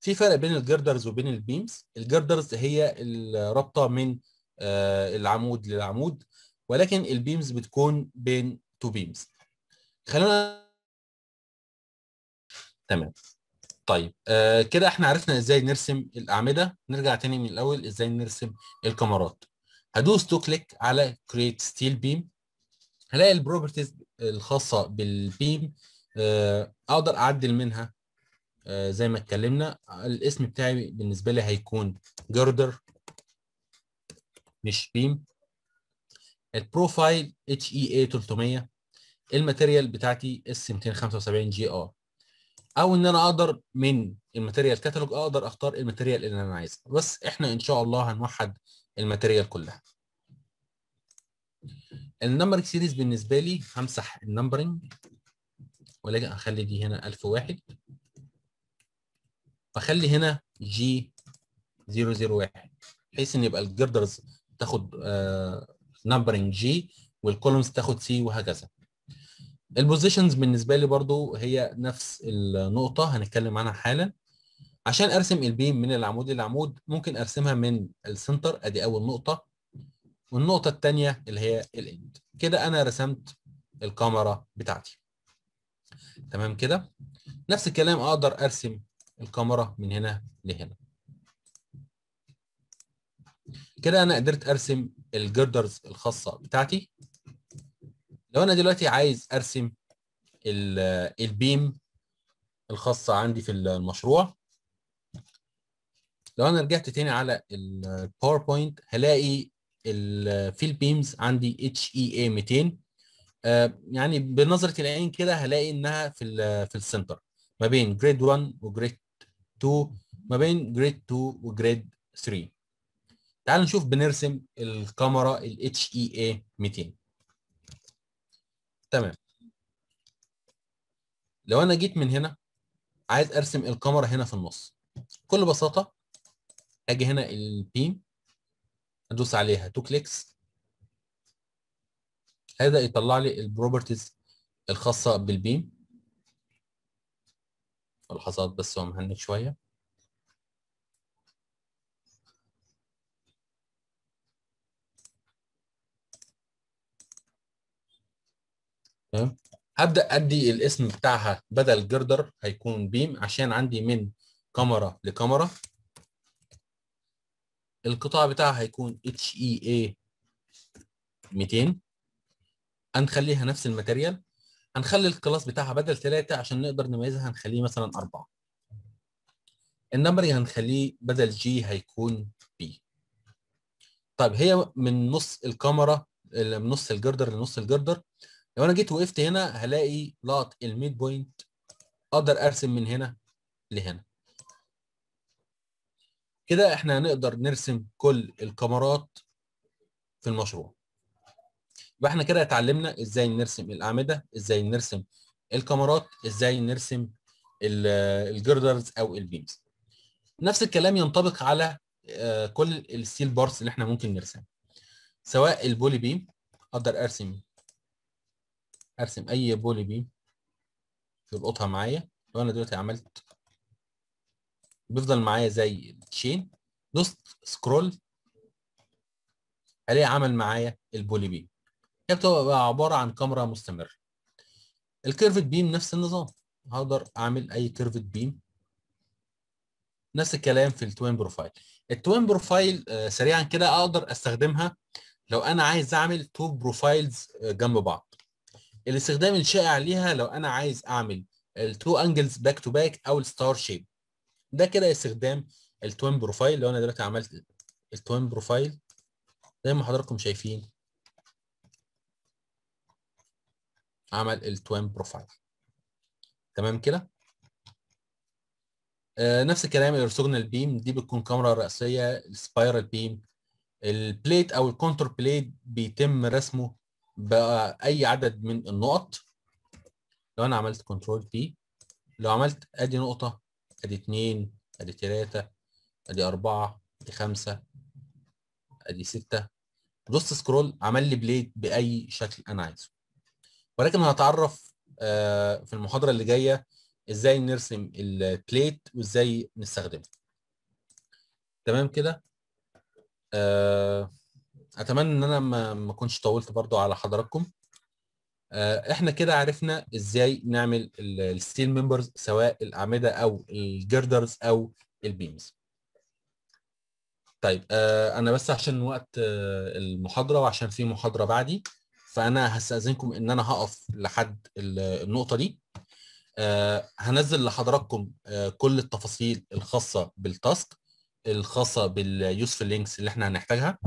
S2: في فرق بين الجردرز وبين البيمز الجردرز هي الرابطه من آه، العمود للعمود ولكن البيمز بتكون بين تو بيمز خلونا تمام طيب كده احنا عرفنا ازاي نرسم الاعمده نرجع تاني من الاول ازاي نرسم الكاميرات هدوس تو كليك على كريت ستيل بيم هلاقي البروبرتيز الخاصه بالبيم آه، اقدر اعدل منها آه، زي ما اتكلمنا الاسم بتاعي بالنسبه لي هيكون جردر مش بيم البروفايل اتش اي اي 300 الماتيريال بتاعتي اس 275 جي ار او ان انا اقدر من الماتيريال كاتالوج اقدر اختار الماتيريال اللي انا عايزها بس احنا ان شاء الله هنوحد الماتيريال كلها النمبرنج سيريز بالنسبه لي همسح النمبرنج ولكن اخلي دي هنا 1001 واخلي هنا جي 001 بحيث ان يبقى الجردرز تاخد نمبرنج جي والكولومز تاخد سي وهكذا البوزيشنز بالنسبه لي برضو هي نفس النقطه هنتكلم عنها حالا عشان ارسم البيم من العمود للعمود ممكن ارسمها من السنتر ادي اول نقطه والنقطة الثانية اللي هي الاند كده أنا رسمت الكاميرا بتاعتي تمام كده نفس الكلام أقدر أرسم الكاميرا من هنا لهنا كده أنا قدرت أرسم الجردرز الخاصة بتاعتي لو أنا دلوقتي عايز أرسم البيم الخاصة عندي في المشروع لو انا رجعت تاني على الباوربوينت هلاقي في البيمز عندي اتش اي اي 200 يعني بنظره العين كده هلاقي انها في في السنتر ما بين جريد 1 وجريد 2 ما بين جريد 2 وجريد 3 تعال نشوف بنرسم الكاميرا ال اتش اي اي 200 تمام لو انا جيت من هنا عايز ارسم الكاميرا هنا في النص بكل بساطه اجي هنا البيم ادوس عليها تو كليكس هذا يطلع لي البروبرتيز الخاصه بالبيم ملاحظات بس هو شويه تمام هبدا ادي الاسم بتاعها بدل جردر هيكون بيم عشان عندي من كاميرا لكاميرا القطاع بتاعها هيكون اتش اي اي 200 هنخليها نفس الماتيريال هنخلي الكلاس بتاعها بدل 3 عشان نقدر نميزها هنخليه مثلا 4 النمبر هنخليه بدل جي هيكون بي طيب هي من نص الكاميرا من نص الجردر لنص الجردر لو انا جيت وقفت هنا هلاقي لقط الميد بوينت اقدر ارسم من هنا لهنا كده احنا هنقدر نرسم كل الكمرات في المشروع يبقى احنا كده اتعلمنا ازاي نرسم الاعمده ازاي نرسم الكمرات ازاي نرسم الجردرز آه، او البيمز نفس الكلام ينطبق على آه، كل الستيل بارس اللي احنا ممكن نرسمها سواء البولي بيم اقدر ارسم ارسم اي بولي بيم يلقطها معايا لو انا دلوقتي عملت بيفضل معايا زي التشين دوست سكرول الاقي عمل معايا البولي بيم هي بتبقى عباره عن كاميرا مستمره الكيرفت بيم نفس النظام هقدر اعمل اي كيرفت بيم نفس الكلام في التوين بروفايل التوين بروفايل سريعا كده اقدر استخدمها لو انا عايز اعمل تو بروفايلز آه، جنب بعض الاستخدام الشائع ليها لو انا عايز اعمل التو انجلز باك تو باك او الستار شيب ده كده استخدام التوين بروفايل لو انا دلوقتي عملت التوين بروفايل زي ما حضراتكم شايفين عمل التوين بروفايل تمام كده آه نفس الكلام الاورثوجونال بيم دي بتكون كاميرا رئيسيه السبايرال بيم البليت او الكونتر بليت بيتم رسمه باي عدد من النقط لو انا عملت كنترول بي لو عملت ادي نقطه ادي اتنين ادي تلاتة ادي اربعة ادي خمسة ادي ستة دوست سكرول عمل لي بليد باي شكل انا عايزه ولكن هنتعرف آه، في المحاضرة اللي جاية ازاي نرسم البليت وازاي نستخدمه تمام كده آه، اتمنى ان انا ما اكونش طولت برضو على حضراتكم آه، احنا كده عرفنا ازاي نعمل الستيل ممبرز سواء الاعمده او الجردرز او البيمز طيب آه انا بس عشان وقت آه المحاضره وعشان في محاضره بعدي فانا هستاذنكم ان انا هقف لحد النقطه دي آه هنزل لحضراتكم آه كل التفاصيل الخاصه بالتاسك الخاصه باليوسفل لينكس اللي احنا هنحتاجها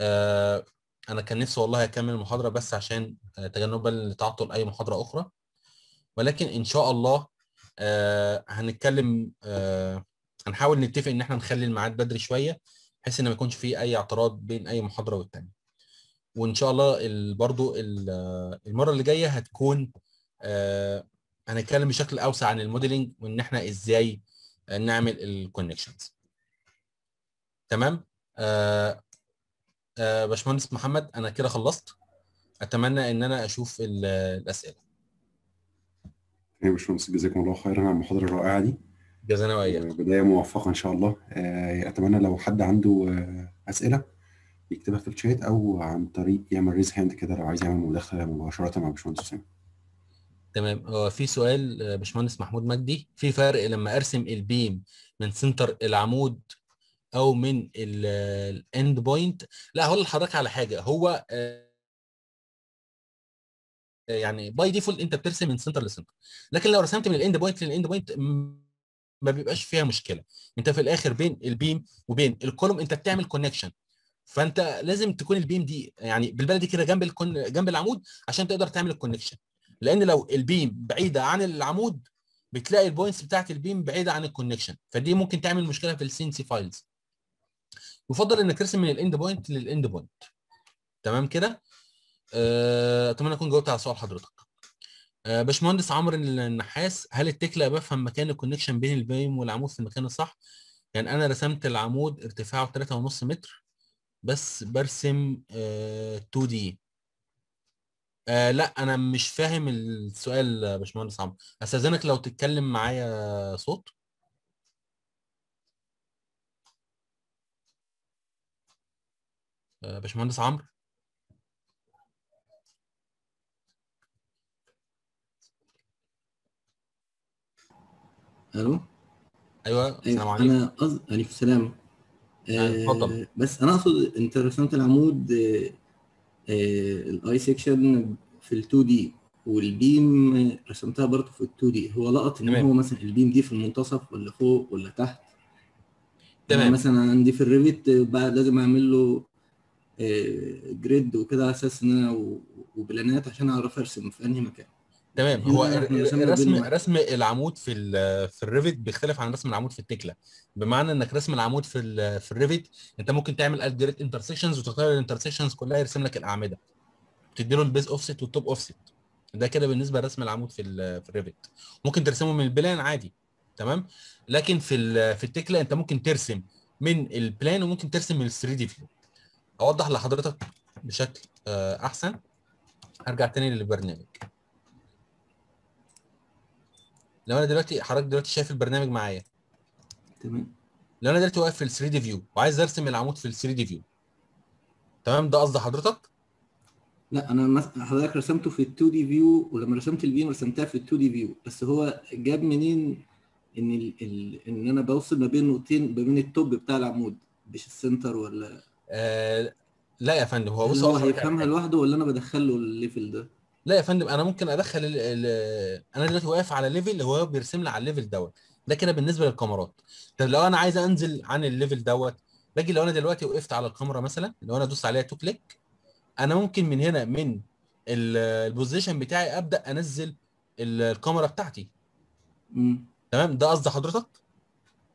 S2: آه انا كان نفسي والله اكمل المحاضره بس عشان تجنبا لتعطل اي محاضره اخرى ولكن ان شاء الله آه، هنتكلم آه، هنحاول نتفق ان احنا نخلي الميعاد بدري شويه بحيث ان ما يكونش فيه اي اعتراض بين اي محاضره والتانيه وان شاء الله برضو آه، المره اللي جايه هتكون هنتكلم بشكل اوسع عن الموديلنج وان احنا ازاي نعمل الكونكشنز تمام آه، باشمهندس محمد انا كده خلصت اتمنى ان انا اشوف الاسئله يا باشمهندس جزاكم الله خيرا على المحاضره الرائعه دي جزانا واياك بدايه موفقه ان شاء الله آه، اتمنى لو حد عنده آه، اسئله يكتبها في الشات او عن طريق يعمل ريز هاند كده لو عايز يعمل مداخله مباشره مع باشمهندس حسام تمام هو في سؤال باشمهندس محمود مجدي في فرق لما ارسم البيم من سنتر العمود او من الاند بوينت لا هقول لحضرتك على حاجه هو آه، يعني باي ديفولت انت بترسم من سنتر لسنتر لكن لو رسمت من الاند بوينت للاند بوينت ما بيبقاش فيها مشكله انت في الاخر بين البيم وبين الكولوم انت بتعمل كونكشن فانت لازم تكون البيم دي يعني بالبلدي كده جنب الكون جنب العمود عشان تقدر تعمل الكونكشن لان لو البيم بعيده عن العمود بتلاقي البوينتس بتاعت البيم بعيده عن الكونكشن فدي ممكن تعمل مشكله في السينسي فايلز يفضل انك ترسم من الاند بوينت للاند بوينت تمام كده آه، اتمنى اكون جاوبت على سؤال حضرتك آه، باشمهندس عمرو النحاس هل التكله بفهم مكان الكونكشن بين البيم والعمود في المكان الصح يعني انا رسمت العمود ارتفاعه 3.5 متر بس برسم 2 آه، دي أه لا انا مش فاهم السؤال يا باشمهندس عمرو استاذنك لو تتكلم معايا صوت آه، باشمهندس عمرو
S1: الو أيوة،, ايوه السلام عليكم انا قصد أز... عليك السلام آه، آه، اتفضل آه بس انا اقصد انت رسمت العمود آه الاي سيكشن في ال 2 دي والبيم رسمتها برضه في ال 2 دي هو لقط ان هو مثلا البيم دي في المنتصف ولا فوق ولا تحت يعني تمام مثلا عندي في الريفت بقى لازم اعمل له جريد وكده على اساس ان انا وبلانات عشان اعرف ارسم في انهي مكان تمام هو رسم
S2: رسم العمود في في الريفت بيختلف عن رسم العمود في التكله بمعنى انك رسم العمود في في الريفت انت ممكن تعمل اد جريد انترسيكشنز وتختار الانترسيكشنز كلها يرسم لك الاعمده تدي له البيز اوفست والتوب اوفست ده كده بالنسبه لرسم العمود في في الريفت ممكن ترسمه من البلان عادي تمام لكن في في التكله انت ممكن ترسم من البلان وممكن ترسم من ال 3 دي فيو اوضح لحضرتك بشكل آه، احسن هرجع تاني للبرنامج لو انا دلوقتي حضرتك دلوقتي شايف البرنامج معايا تمام لو انا دلوقتي واقف في ال 3 دي فيو وعايز ارسم العمود في ال 3 دي فيو تمام ده قصد حضرتك
S1: لا انا حضرتك رسمته في ال 2 دي فيو ولما رسمت البيم رسمتها في ال 2 دي فيو بس هو جاب منين ان ال... ان انا بوصل ما بين نقطتين ما بين التوب بتاع العمود مش السنتر ولا آه، لا يا فندم هو بص هو هيفهمها يعني. لوحده ولا انا بدخل له الليفل ده؟
S2: لا يا فندم انا ممكن ادخل الـ الـ انا دلوقتي واقف على ليفل هو بيرسم لي على الليفل دوت ده كده بالنسبه للكاميرات طب لو انا عايز انزل عن الليفل دوت باجي لو انا دلوقتي وقفت على الكاميرا مثلا لو انا ادوس عليها تو كليك انا ممكن من هنا من البوزيشن بتاعي ابدا انزل الكاميرا
S1: بتاعتي تمام ده قصد حضرتك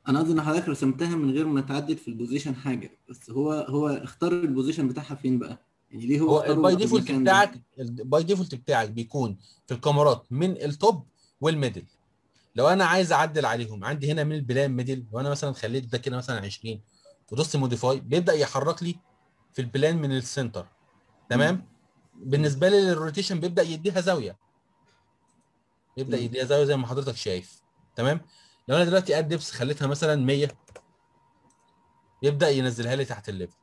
S1: انا قصدي ان حضرتك رسمتها من غير ما تعدل في البوزيشن حاجه بس هو هو اختار البوزيشن بتاعها فين بقى يعني ليه هو, هو الباي ديفولت
S2: بتاعك الباي ديفولت بتاعك بيكون في الكاميرات من التوب والميدل لو انا عايز اعدل عليهم عندي هنا من البلان ميدل لو انا مثلا خليت ده كده مثلا 20 ودوست موديفاي بيبدا يحرك لي في البلان من السنتر تمام بالنسبه لي الروتيشن بيبدا يديها زاويه يبدا يديها زاويه زي ما حضرتك شايف تمام لو انا دلوقتي اد ديبس خليتها مثلا 100 يبدا ينزلها لي تحت الليفل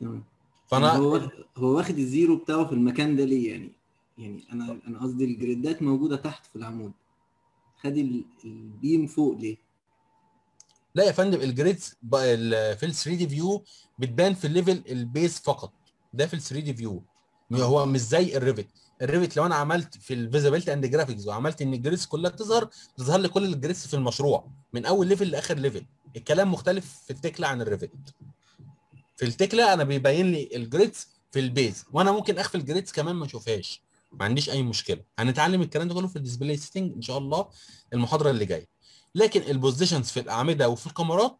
S1: تمام فانا يعني هو هو واخد الزيرو بتاعه في المكان ده ليه يعني يعني انا انا قصدي الجريدات موجوده تحت في العمود خد البيم فوق ليه لا يا فندم الجريدز
S2: في ال 3 دي فيو بتبان في الليفل البيس فقط ده في ال 3 دي فيو هو مش زي الريفت الريفت لو انا عملت في الفيزابيلتي اند جرافيكس وعملت ان الجريس كلها تظهر تظهر لي كل الجريس في المشروع من اول ليفل لاخر ليفل الكلام مختلف في التكله عن الريفت في التكله انا بيبين لي الجريس في البيز وانا ممكن اخفي الجريس كمان ما اشوفهاش ما عنديش اي مشكله هنتعلم الكلام ده كله في الديسبلاي سيتنج ان شاء الله المحاضره اللي جايه لكن البوزيشنز في الاعمده وفي الكاميرات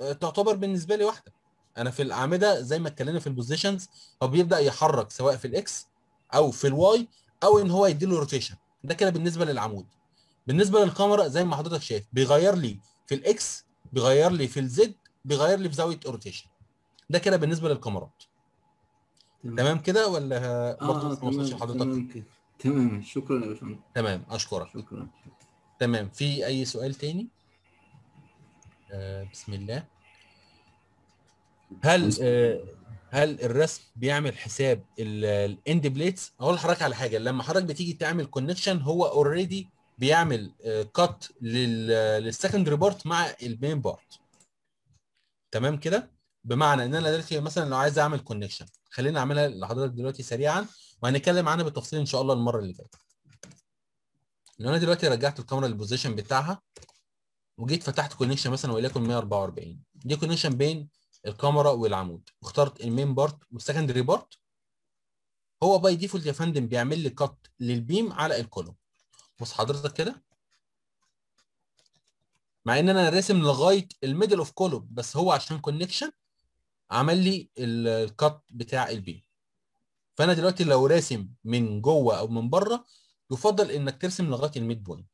S2: آه، تعتبر بالنسبه لي واحده انا في الاعمده زي ما اتكلمنا في البوزيشنز هو بيبدا يحرك سواء في الاكس او في الواي او ان هو يديله روتيشن ده كده بالنسبه للعمود بالنسبه للكاميرا زي ما حضرتك شايف بيغير لي في الاكس بيغير لي في الزد بيغير لي في زاويه روتيشن ده كده بالنسبه للكاميرات تمام كده ولا آه، برضه آه ما حضرتك تمام تمام شكرا يا باشمهندس تمام اشكرك شكرا تمام في اي سؤال تاني آه بسم الله هل آه هل الرسم بيعمل حساب الاند بليتس اقول لحضرتك على حاجه لما حضرتك بتيجي تعمل كونكشن هو اوريدي بيعمل كات للسكندري ريبورت مع المين بارت تمام كده بمعنى ان انا دلوقتي مثلا لو عايز اعمل كونكشن خلينا اعملها لحضرتك دلوقتي سريعا وهنتكلم عنها بالتفصيل ان شاء الله المره اللي جايه ان انا دلوقتي رجعت الكاميرا للبوزيشن بتاعها وجيت فتحت كونكشن مثلا وليكن 144 دي كونكشن بين الكاميرا والعمود واخترت المين بارت والسكندري بارت هو باي ديفولت يا فندم بيعمل لي كات للبيم على الكولوم بص حضرتك كده مع ان انا راسم لغايه الميدل اوف كولوم بس هو عشان كونكشن عمل لي الكات بتاع البيم فانا دلوقتي لو راسم من جوه او من بره يفضل انك ترسم لغايه الميد بوينت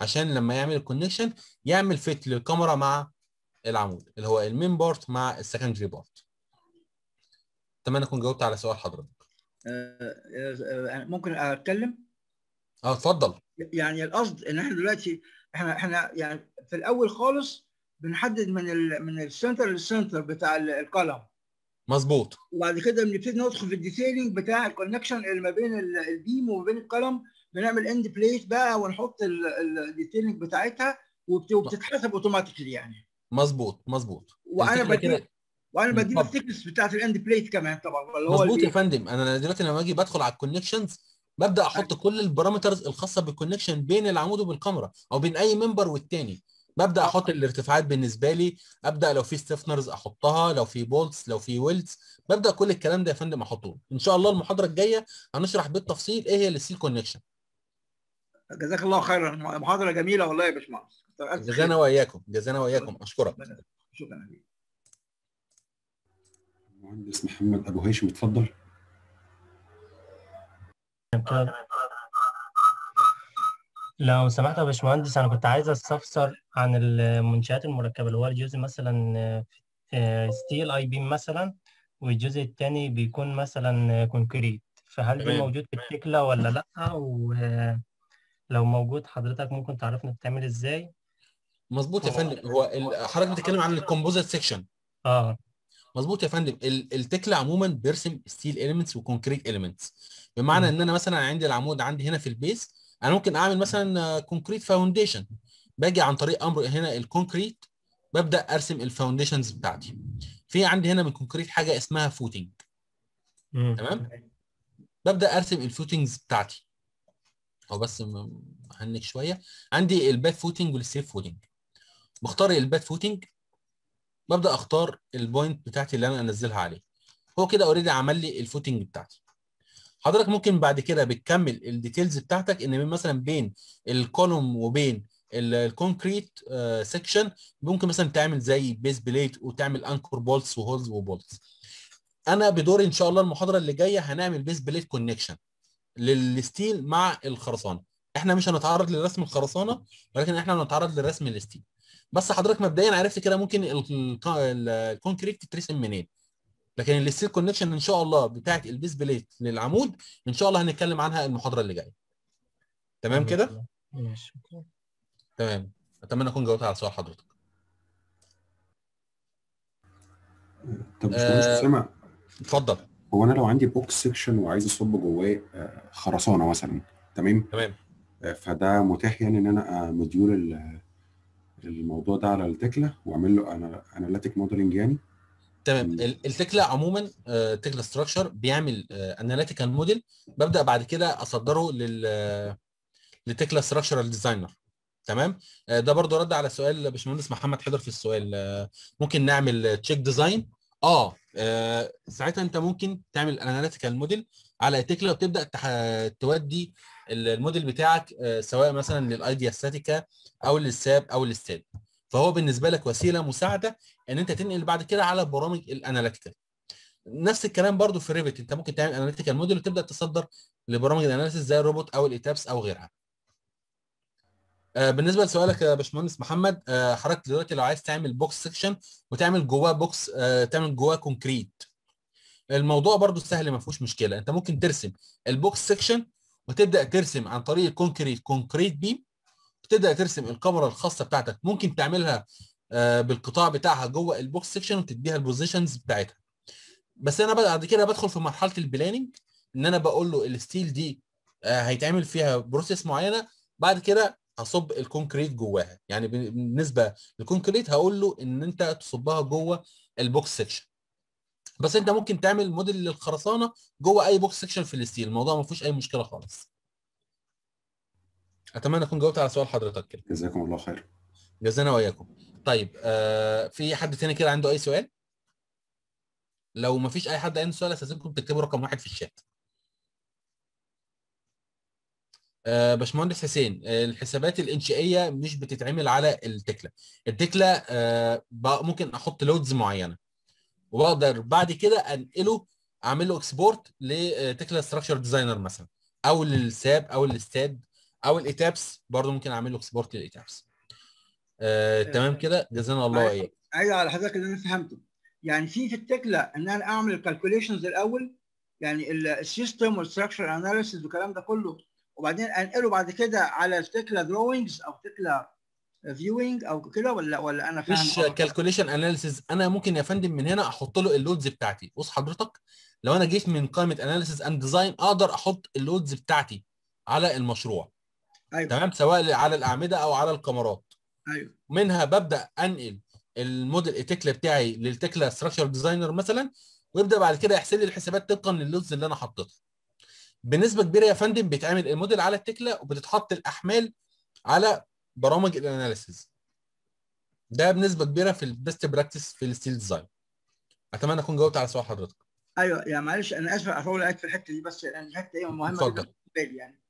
S2: عشان لما يعمل الكونكشن يعمل فيت للكاميرا مع العمود اللي هو المين بارت مع السكندري بارت اتمنى اكون جاوبت على سؤال
S3: حضرتك آه، آه، آه، ممكن اتكلم اه اتفضل يعني القصد ان احنا دلوقتي احنا احنا يعني في الاول خالص بنحدد من الـ من السنتر للسنتر بتاع القلم مظبوط وبعد كده بنبتدي ندخل في الديتيلنج بتاع الكونكشن اللي ما بين البيم وما بين القلم بنعمل اند بليت بقى ونحط الديتيلنج بتاعتها وبتتحسب اوتوماتيكلي يعني
S2: مظبوط مظبوط وانا بدي
S3: وانا بدي التكنس بتاعت الاند بليت كمان طبعا اللي هو مظبوط يا
S2: فندم انا دلوقتي لما اجي بدخل على الكونكشنز ببدا احط أيوه. كل البارامترز الخاصه بالكونكشن بين العمود وبالكاميرا او بين اي منبر والتاني ببدا احط الارتفاعات بالنسبه لي ابدا لو في ستيفنرز احطها لو في بولتس لو في ويلتس ببدا كل الكلام ده يا فندم احطه ان شاء الله المحاضره الجايه هنشرح بالتفصيل ايه هي السيل كونكشن جزاك
S3: الله خيرا محاضره جميله والله يا باشمهندس جزانا واياكم جزانا واياكم اشكرك شكرا مهندس محمد ابو هيشم اتفضل
S1: لو سمحت يا باشمهندس انا كنت عايز استفسر عن المنشات المركبه اللي هو الجزء مثلا ستيل اي بيم مثلا والجزء الثاني بيكون مثلا كونكريت فهل ده موجود في التكله ولا لا ولو موجود حضرتك ممكن تعرفنا بتعمل ازاي مظبوط يا فندم اه. هو حضرتك بتتكلم عن
S2: الكومبوزيت سيكشن اه مظبوط يا فندم التكل عموما بيرسم ستيل اليمنتس وكونكريت اليمنتس بمعنى ان انا مثلا عندي العمود عندي هنا في البيس انا ممكن اعمل مثلا كونكريت فاونديشن باجي عن طريق امر هنا الكونكريت ببدا ارسم الفاونديشنز بتاعتي في عندي هنا من كونكريت حاجه اسمها فوتنج تمام ببدا ارسم الفوتنجز بتاعتي او بس هنك شويه عندي الباك فوتنج والسيف فوتنج بختار الباد فوتنج ببدا اختار البوينت بتاعتي اللي انا انزلها عليه هو كده اوريدي عمل لي الفوتنج بتاعتي حضرتك ممكن بعد كده بتكمل الديتيلز بتاعتك ان مثلا بين الكولوم وبين الكونكريت سيكشن آه، ممكن مثلا تعمل زي بيس بليت وتعمل انكور بولتس وهولز وبولتس انا بدوري ان شاء الله المحاضره اللي جايه هنعمل بيس بليت كونكشن للستيل مع الخرسانه احنا مش هنتعرض لرسم الخرسانه ولكن احنا هنتعرض لرسم الستيل بس حضرتك مبدئيا عرفت كده ممكن الكونكريت تترسم منين لكن الستيل كونكشن ان شاء الله بتاعه البيس بليت للعمود ان شاء الله هنتكلم عنها المحاضره اللي جايه تمام كده ماشي تمام اتمنى اكون جاوبت على سؤال حضرتك طب مش آه... اتفضل
S3: هو انا لو عندي بوكس
S2: سيكشن وعايز اصب جواه آه، خرسانه مثلا تمام تمام آه، فده متاح يعني ان انا مديول آه، الموضوع ده على التكلا واعمل له انا
S1: اناليتيك موديلنج يعني
S2: تمام التكلا عموما آه، تكلا ستراكشر بيعمل اناليتيكال آه، موديل ببدا بعد كده اصدره لل آه، لتكلا ستراكشر ديزاينر تمام ده برضو رد على سؤال باشمهندس محمد حيدر في السؤال ممكن نعمل تشيك ديزاين اه ساعتها انت ممكن تعمل اناليتيكال موديل على تكلا وتبدا تودي الموديل بتاعك سواء مثلا للايديا ستاتيكا او للساب او للستاد فهو بالنسبه لك وسيله مساعده ان انت تنقل بعد كده على برامج الاناليتيكال نفس الكلام برضو في ريفت انت ممكن تعمل اناليتيكال موديل وتبدا تصدر لبرامج الاناليسيس زي الروبوت او الايتابس او غيرها آه، بالنسبه لسؤالك يا باشمهندس محمد آه، حضرتك دلوقتي لو عايز تعمل بوكس سكشن وتعمل جواه بوكس آه، تعمل جواه كونكريت الموضوع برضو سهل ما فيهوش مشكله انت ممكن ترسم البوكس سكشن وتبدا ترسم عن طريق الكونكريت كونكريت بيم تبدا ترسم الكاميرا الخاصه بتاعتك ممكن تعملها آه، بالقطاع بتاعها جوه البوكس سيكشن وتديها البوزيشنز بتاعتها بس انا بعد كده بدخل في مرحله البلاننج ان انا بقول له الستيل دي آه، هيتعمل فيها بروسيس معينه بعد كده هصب الكونكريت جواها يعني بالنسبه للكونكريت هقول له ان انت تصبها جوه البوكس سيكشن بس انت ممكن تعمل موديل للخرسانه جوه اي بوكس سيكشن في الستيل الموضوع ما فيهوش اي مشكله خالص اتمنى اكون جاوبت على سؤال حضرتك كده جزاكم الله خير جزانا واياكم طيب آه في حد تاني كده عنده اي سؤال لو ما فيش اي حد عنده سؤال هسيبكم تكتبوا رقم واحد في الشات آه باشمهندس حسين آه، الحسابات الانشائيه مش بتتعمل على التكله التكله آه ممكن احط لودز معينه واقدر بعد كده انقله اعمل له اكسبورت لتكله ستراكشر ديزاينر مثلا او للساب او للستاد او الايتابس
S3: برضو ممكن اعمل له اكسبورت للايتابس آه،, آه، تمام كده جزانا الله واياك ايوه على حضرتك اللي انا فهمته يعني في في التكله ان انا اعمل الكالكوليشنز الاول يعني السيستم والستراكشر اناليسيز والكلام ده كله وبعدين انقله بعد كده على التكله دروينجز او تكله فيوينج او كده ولا ولا انا فاهم
S2: مش كالكوليشن اناليسيز انا ممكن يا فندم من هنا احط له اللودز بتاعتي بص حضرتك لو انا جيت من قائمه اناليسيز اند ديزاين اقدر احط اللودز بتاعتي على المشروع أيوة. تمام سواء على الاعمده او على الكاميرات ايوه منها ببدا انقل الموديل التكله بتاعي للتكله ستراكشر ديزاينر مثلا ويبدا بعد كده يحسب لي الحسابات طبقا لللوز اللي انا حطيتها بنسبه كبيره يا فندم بيتعمل الموديل على التكله وبتتحط الاحمال على برامج الاناليسيز ده بنسبه كبيره في البيست براكتس في الستيل ديزاين اتمنى اكون جاوبت على سؤال حضرتك
S3: ايوه يعني معلش انا اسف افول عليك في الحته دي بس الحته دي مهمه جدا بالنسبه لي يعني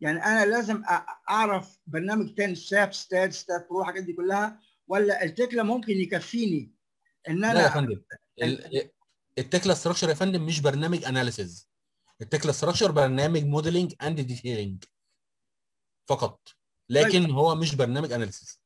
S3: يعني انا لازم اعرف برنامج تاني ستاب ستاد ستاب روح الحاجات دي كلها ولا التكله ممكن يكفيني ان انا لا يا فندم
S2: التكله ستراكشر يا فندم مش برنامج اناليسيز التكله ستراكشر برنامج موديلنج اند ديتيلنج فقط لكن طيب. هو مش برنامج اناليسيز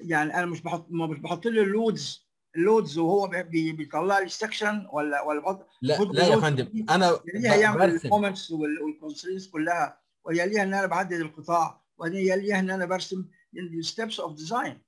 S3: يعني انا مش بحط ما مش بحط له اللودز اللودز وهو بيطلع لي سكشن ولا ولا بحط لا لا يا فندم انا هيعمل الكومنتس والكونسترينتس كلها ويليها ان انا بعدد القطاع ويليها ان انا برسم الستبس اوف ديزاين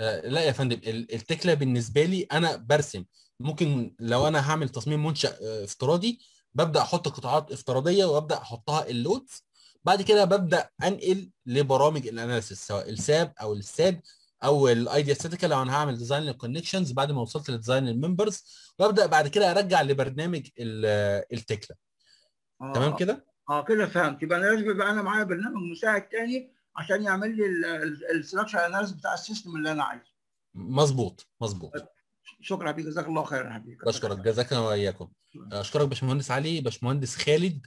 S2: لا يا فندم التكله بالنسبه لي انا برسم ممكن لو انا هعمل تصميم منشا آه، افتراضي ببدا احط قطاعات افتراضيه وابدا احطها اللودز بعد كده ببدا انقل لبرامج الاناليسيس سواء الساب او الساد او الايديا ستاتيكال لو انا هعمل ديزاين للكونكشنز بعد ما وصلت لديزاين الممبرز وابدا بعد كده ارجع لبرنامج التكله
S3: آه. تمام كده اه كده فهمت يبقى انا لازم يبقى انا معايا برنامج مساعد تاني عشان يعمل لي الستراكشر اناليسيس بتاع السيستم اللي انا عايزه مظبوط مظبوط طيب، شكرا حبيبي جزاك الله خيرا حبيبي بشكرك
S2: جزاك الله واياكم اشكرك باشمهندس علي باشمهندس خالد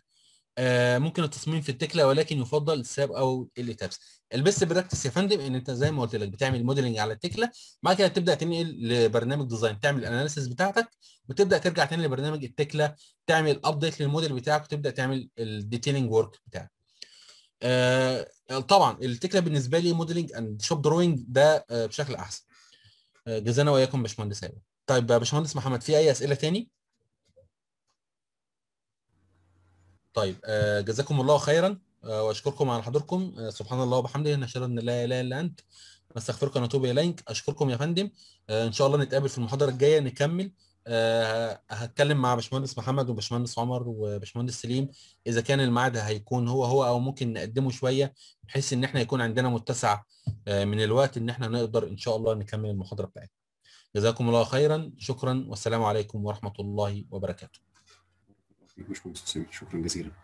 S2: آه ممكن التصميم في التكله ولكن يفضل الساب او التابس البيست براكتس يا فندم ان انت زي ما قلت لك بتعمل موديلنج على التكله بعد كده تبدا تنقل لبرنامج ديزاين تعمل الاناليسيس بتاعتك وتبدا ترجع تاني لبرنامج التكله تعمل ابديت للموديل بتاعك وتبدا تعمل الديتيلنج ورك بتاعك آه طبعا التكله بالنسبه لي موديلنج اند شوب دروينج ده آه بشكل احسن آه جزانا واياكم باشمهندس ايوب طيب يا باشمهندس محمد في اي اسئله تاني طيب آه جزاكم الله خيرا آه، واشكركم على حضوركم آه، سبحان الله وبحمده نشهد ان لا اله الا انت نستغفرك ونتوب اليك اشكركم يا فندم آه، ان شاء الله نتقابل في المحاضره الجايه نكمل هتكلم مع باشمهندس محمد وباشمهندس عمر وباشمهندس سليم اذا كان الميعاد هيكون هو هو او ممكن نقدمه شويه بحيث ان احنا يكون عندنا متسع من الوقت ان احنا نقدر ان شاء الله نكمل المحاضره بتاعتنا جزاكم الله خيرا شكرا والسلام عليكم ورحمه الله وبركاته
S3: شكرا جزيلا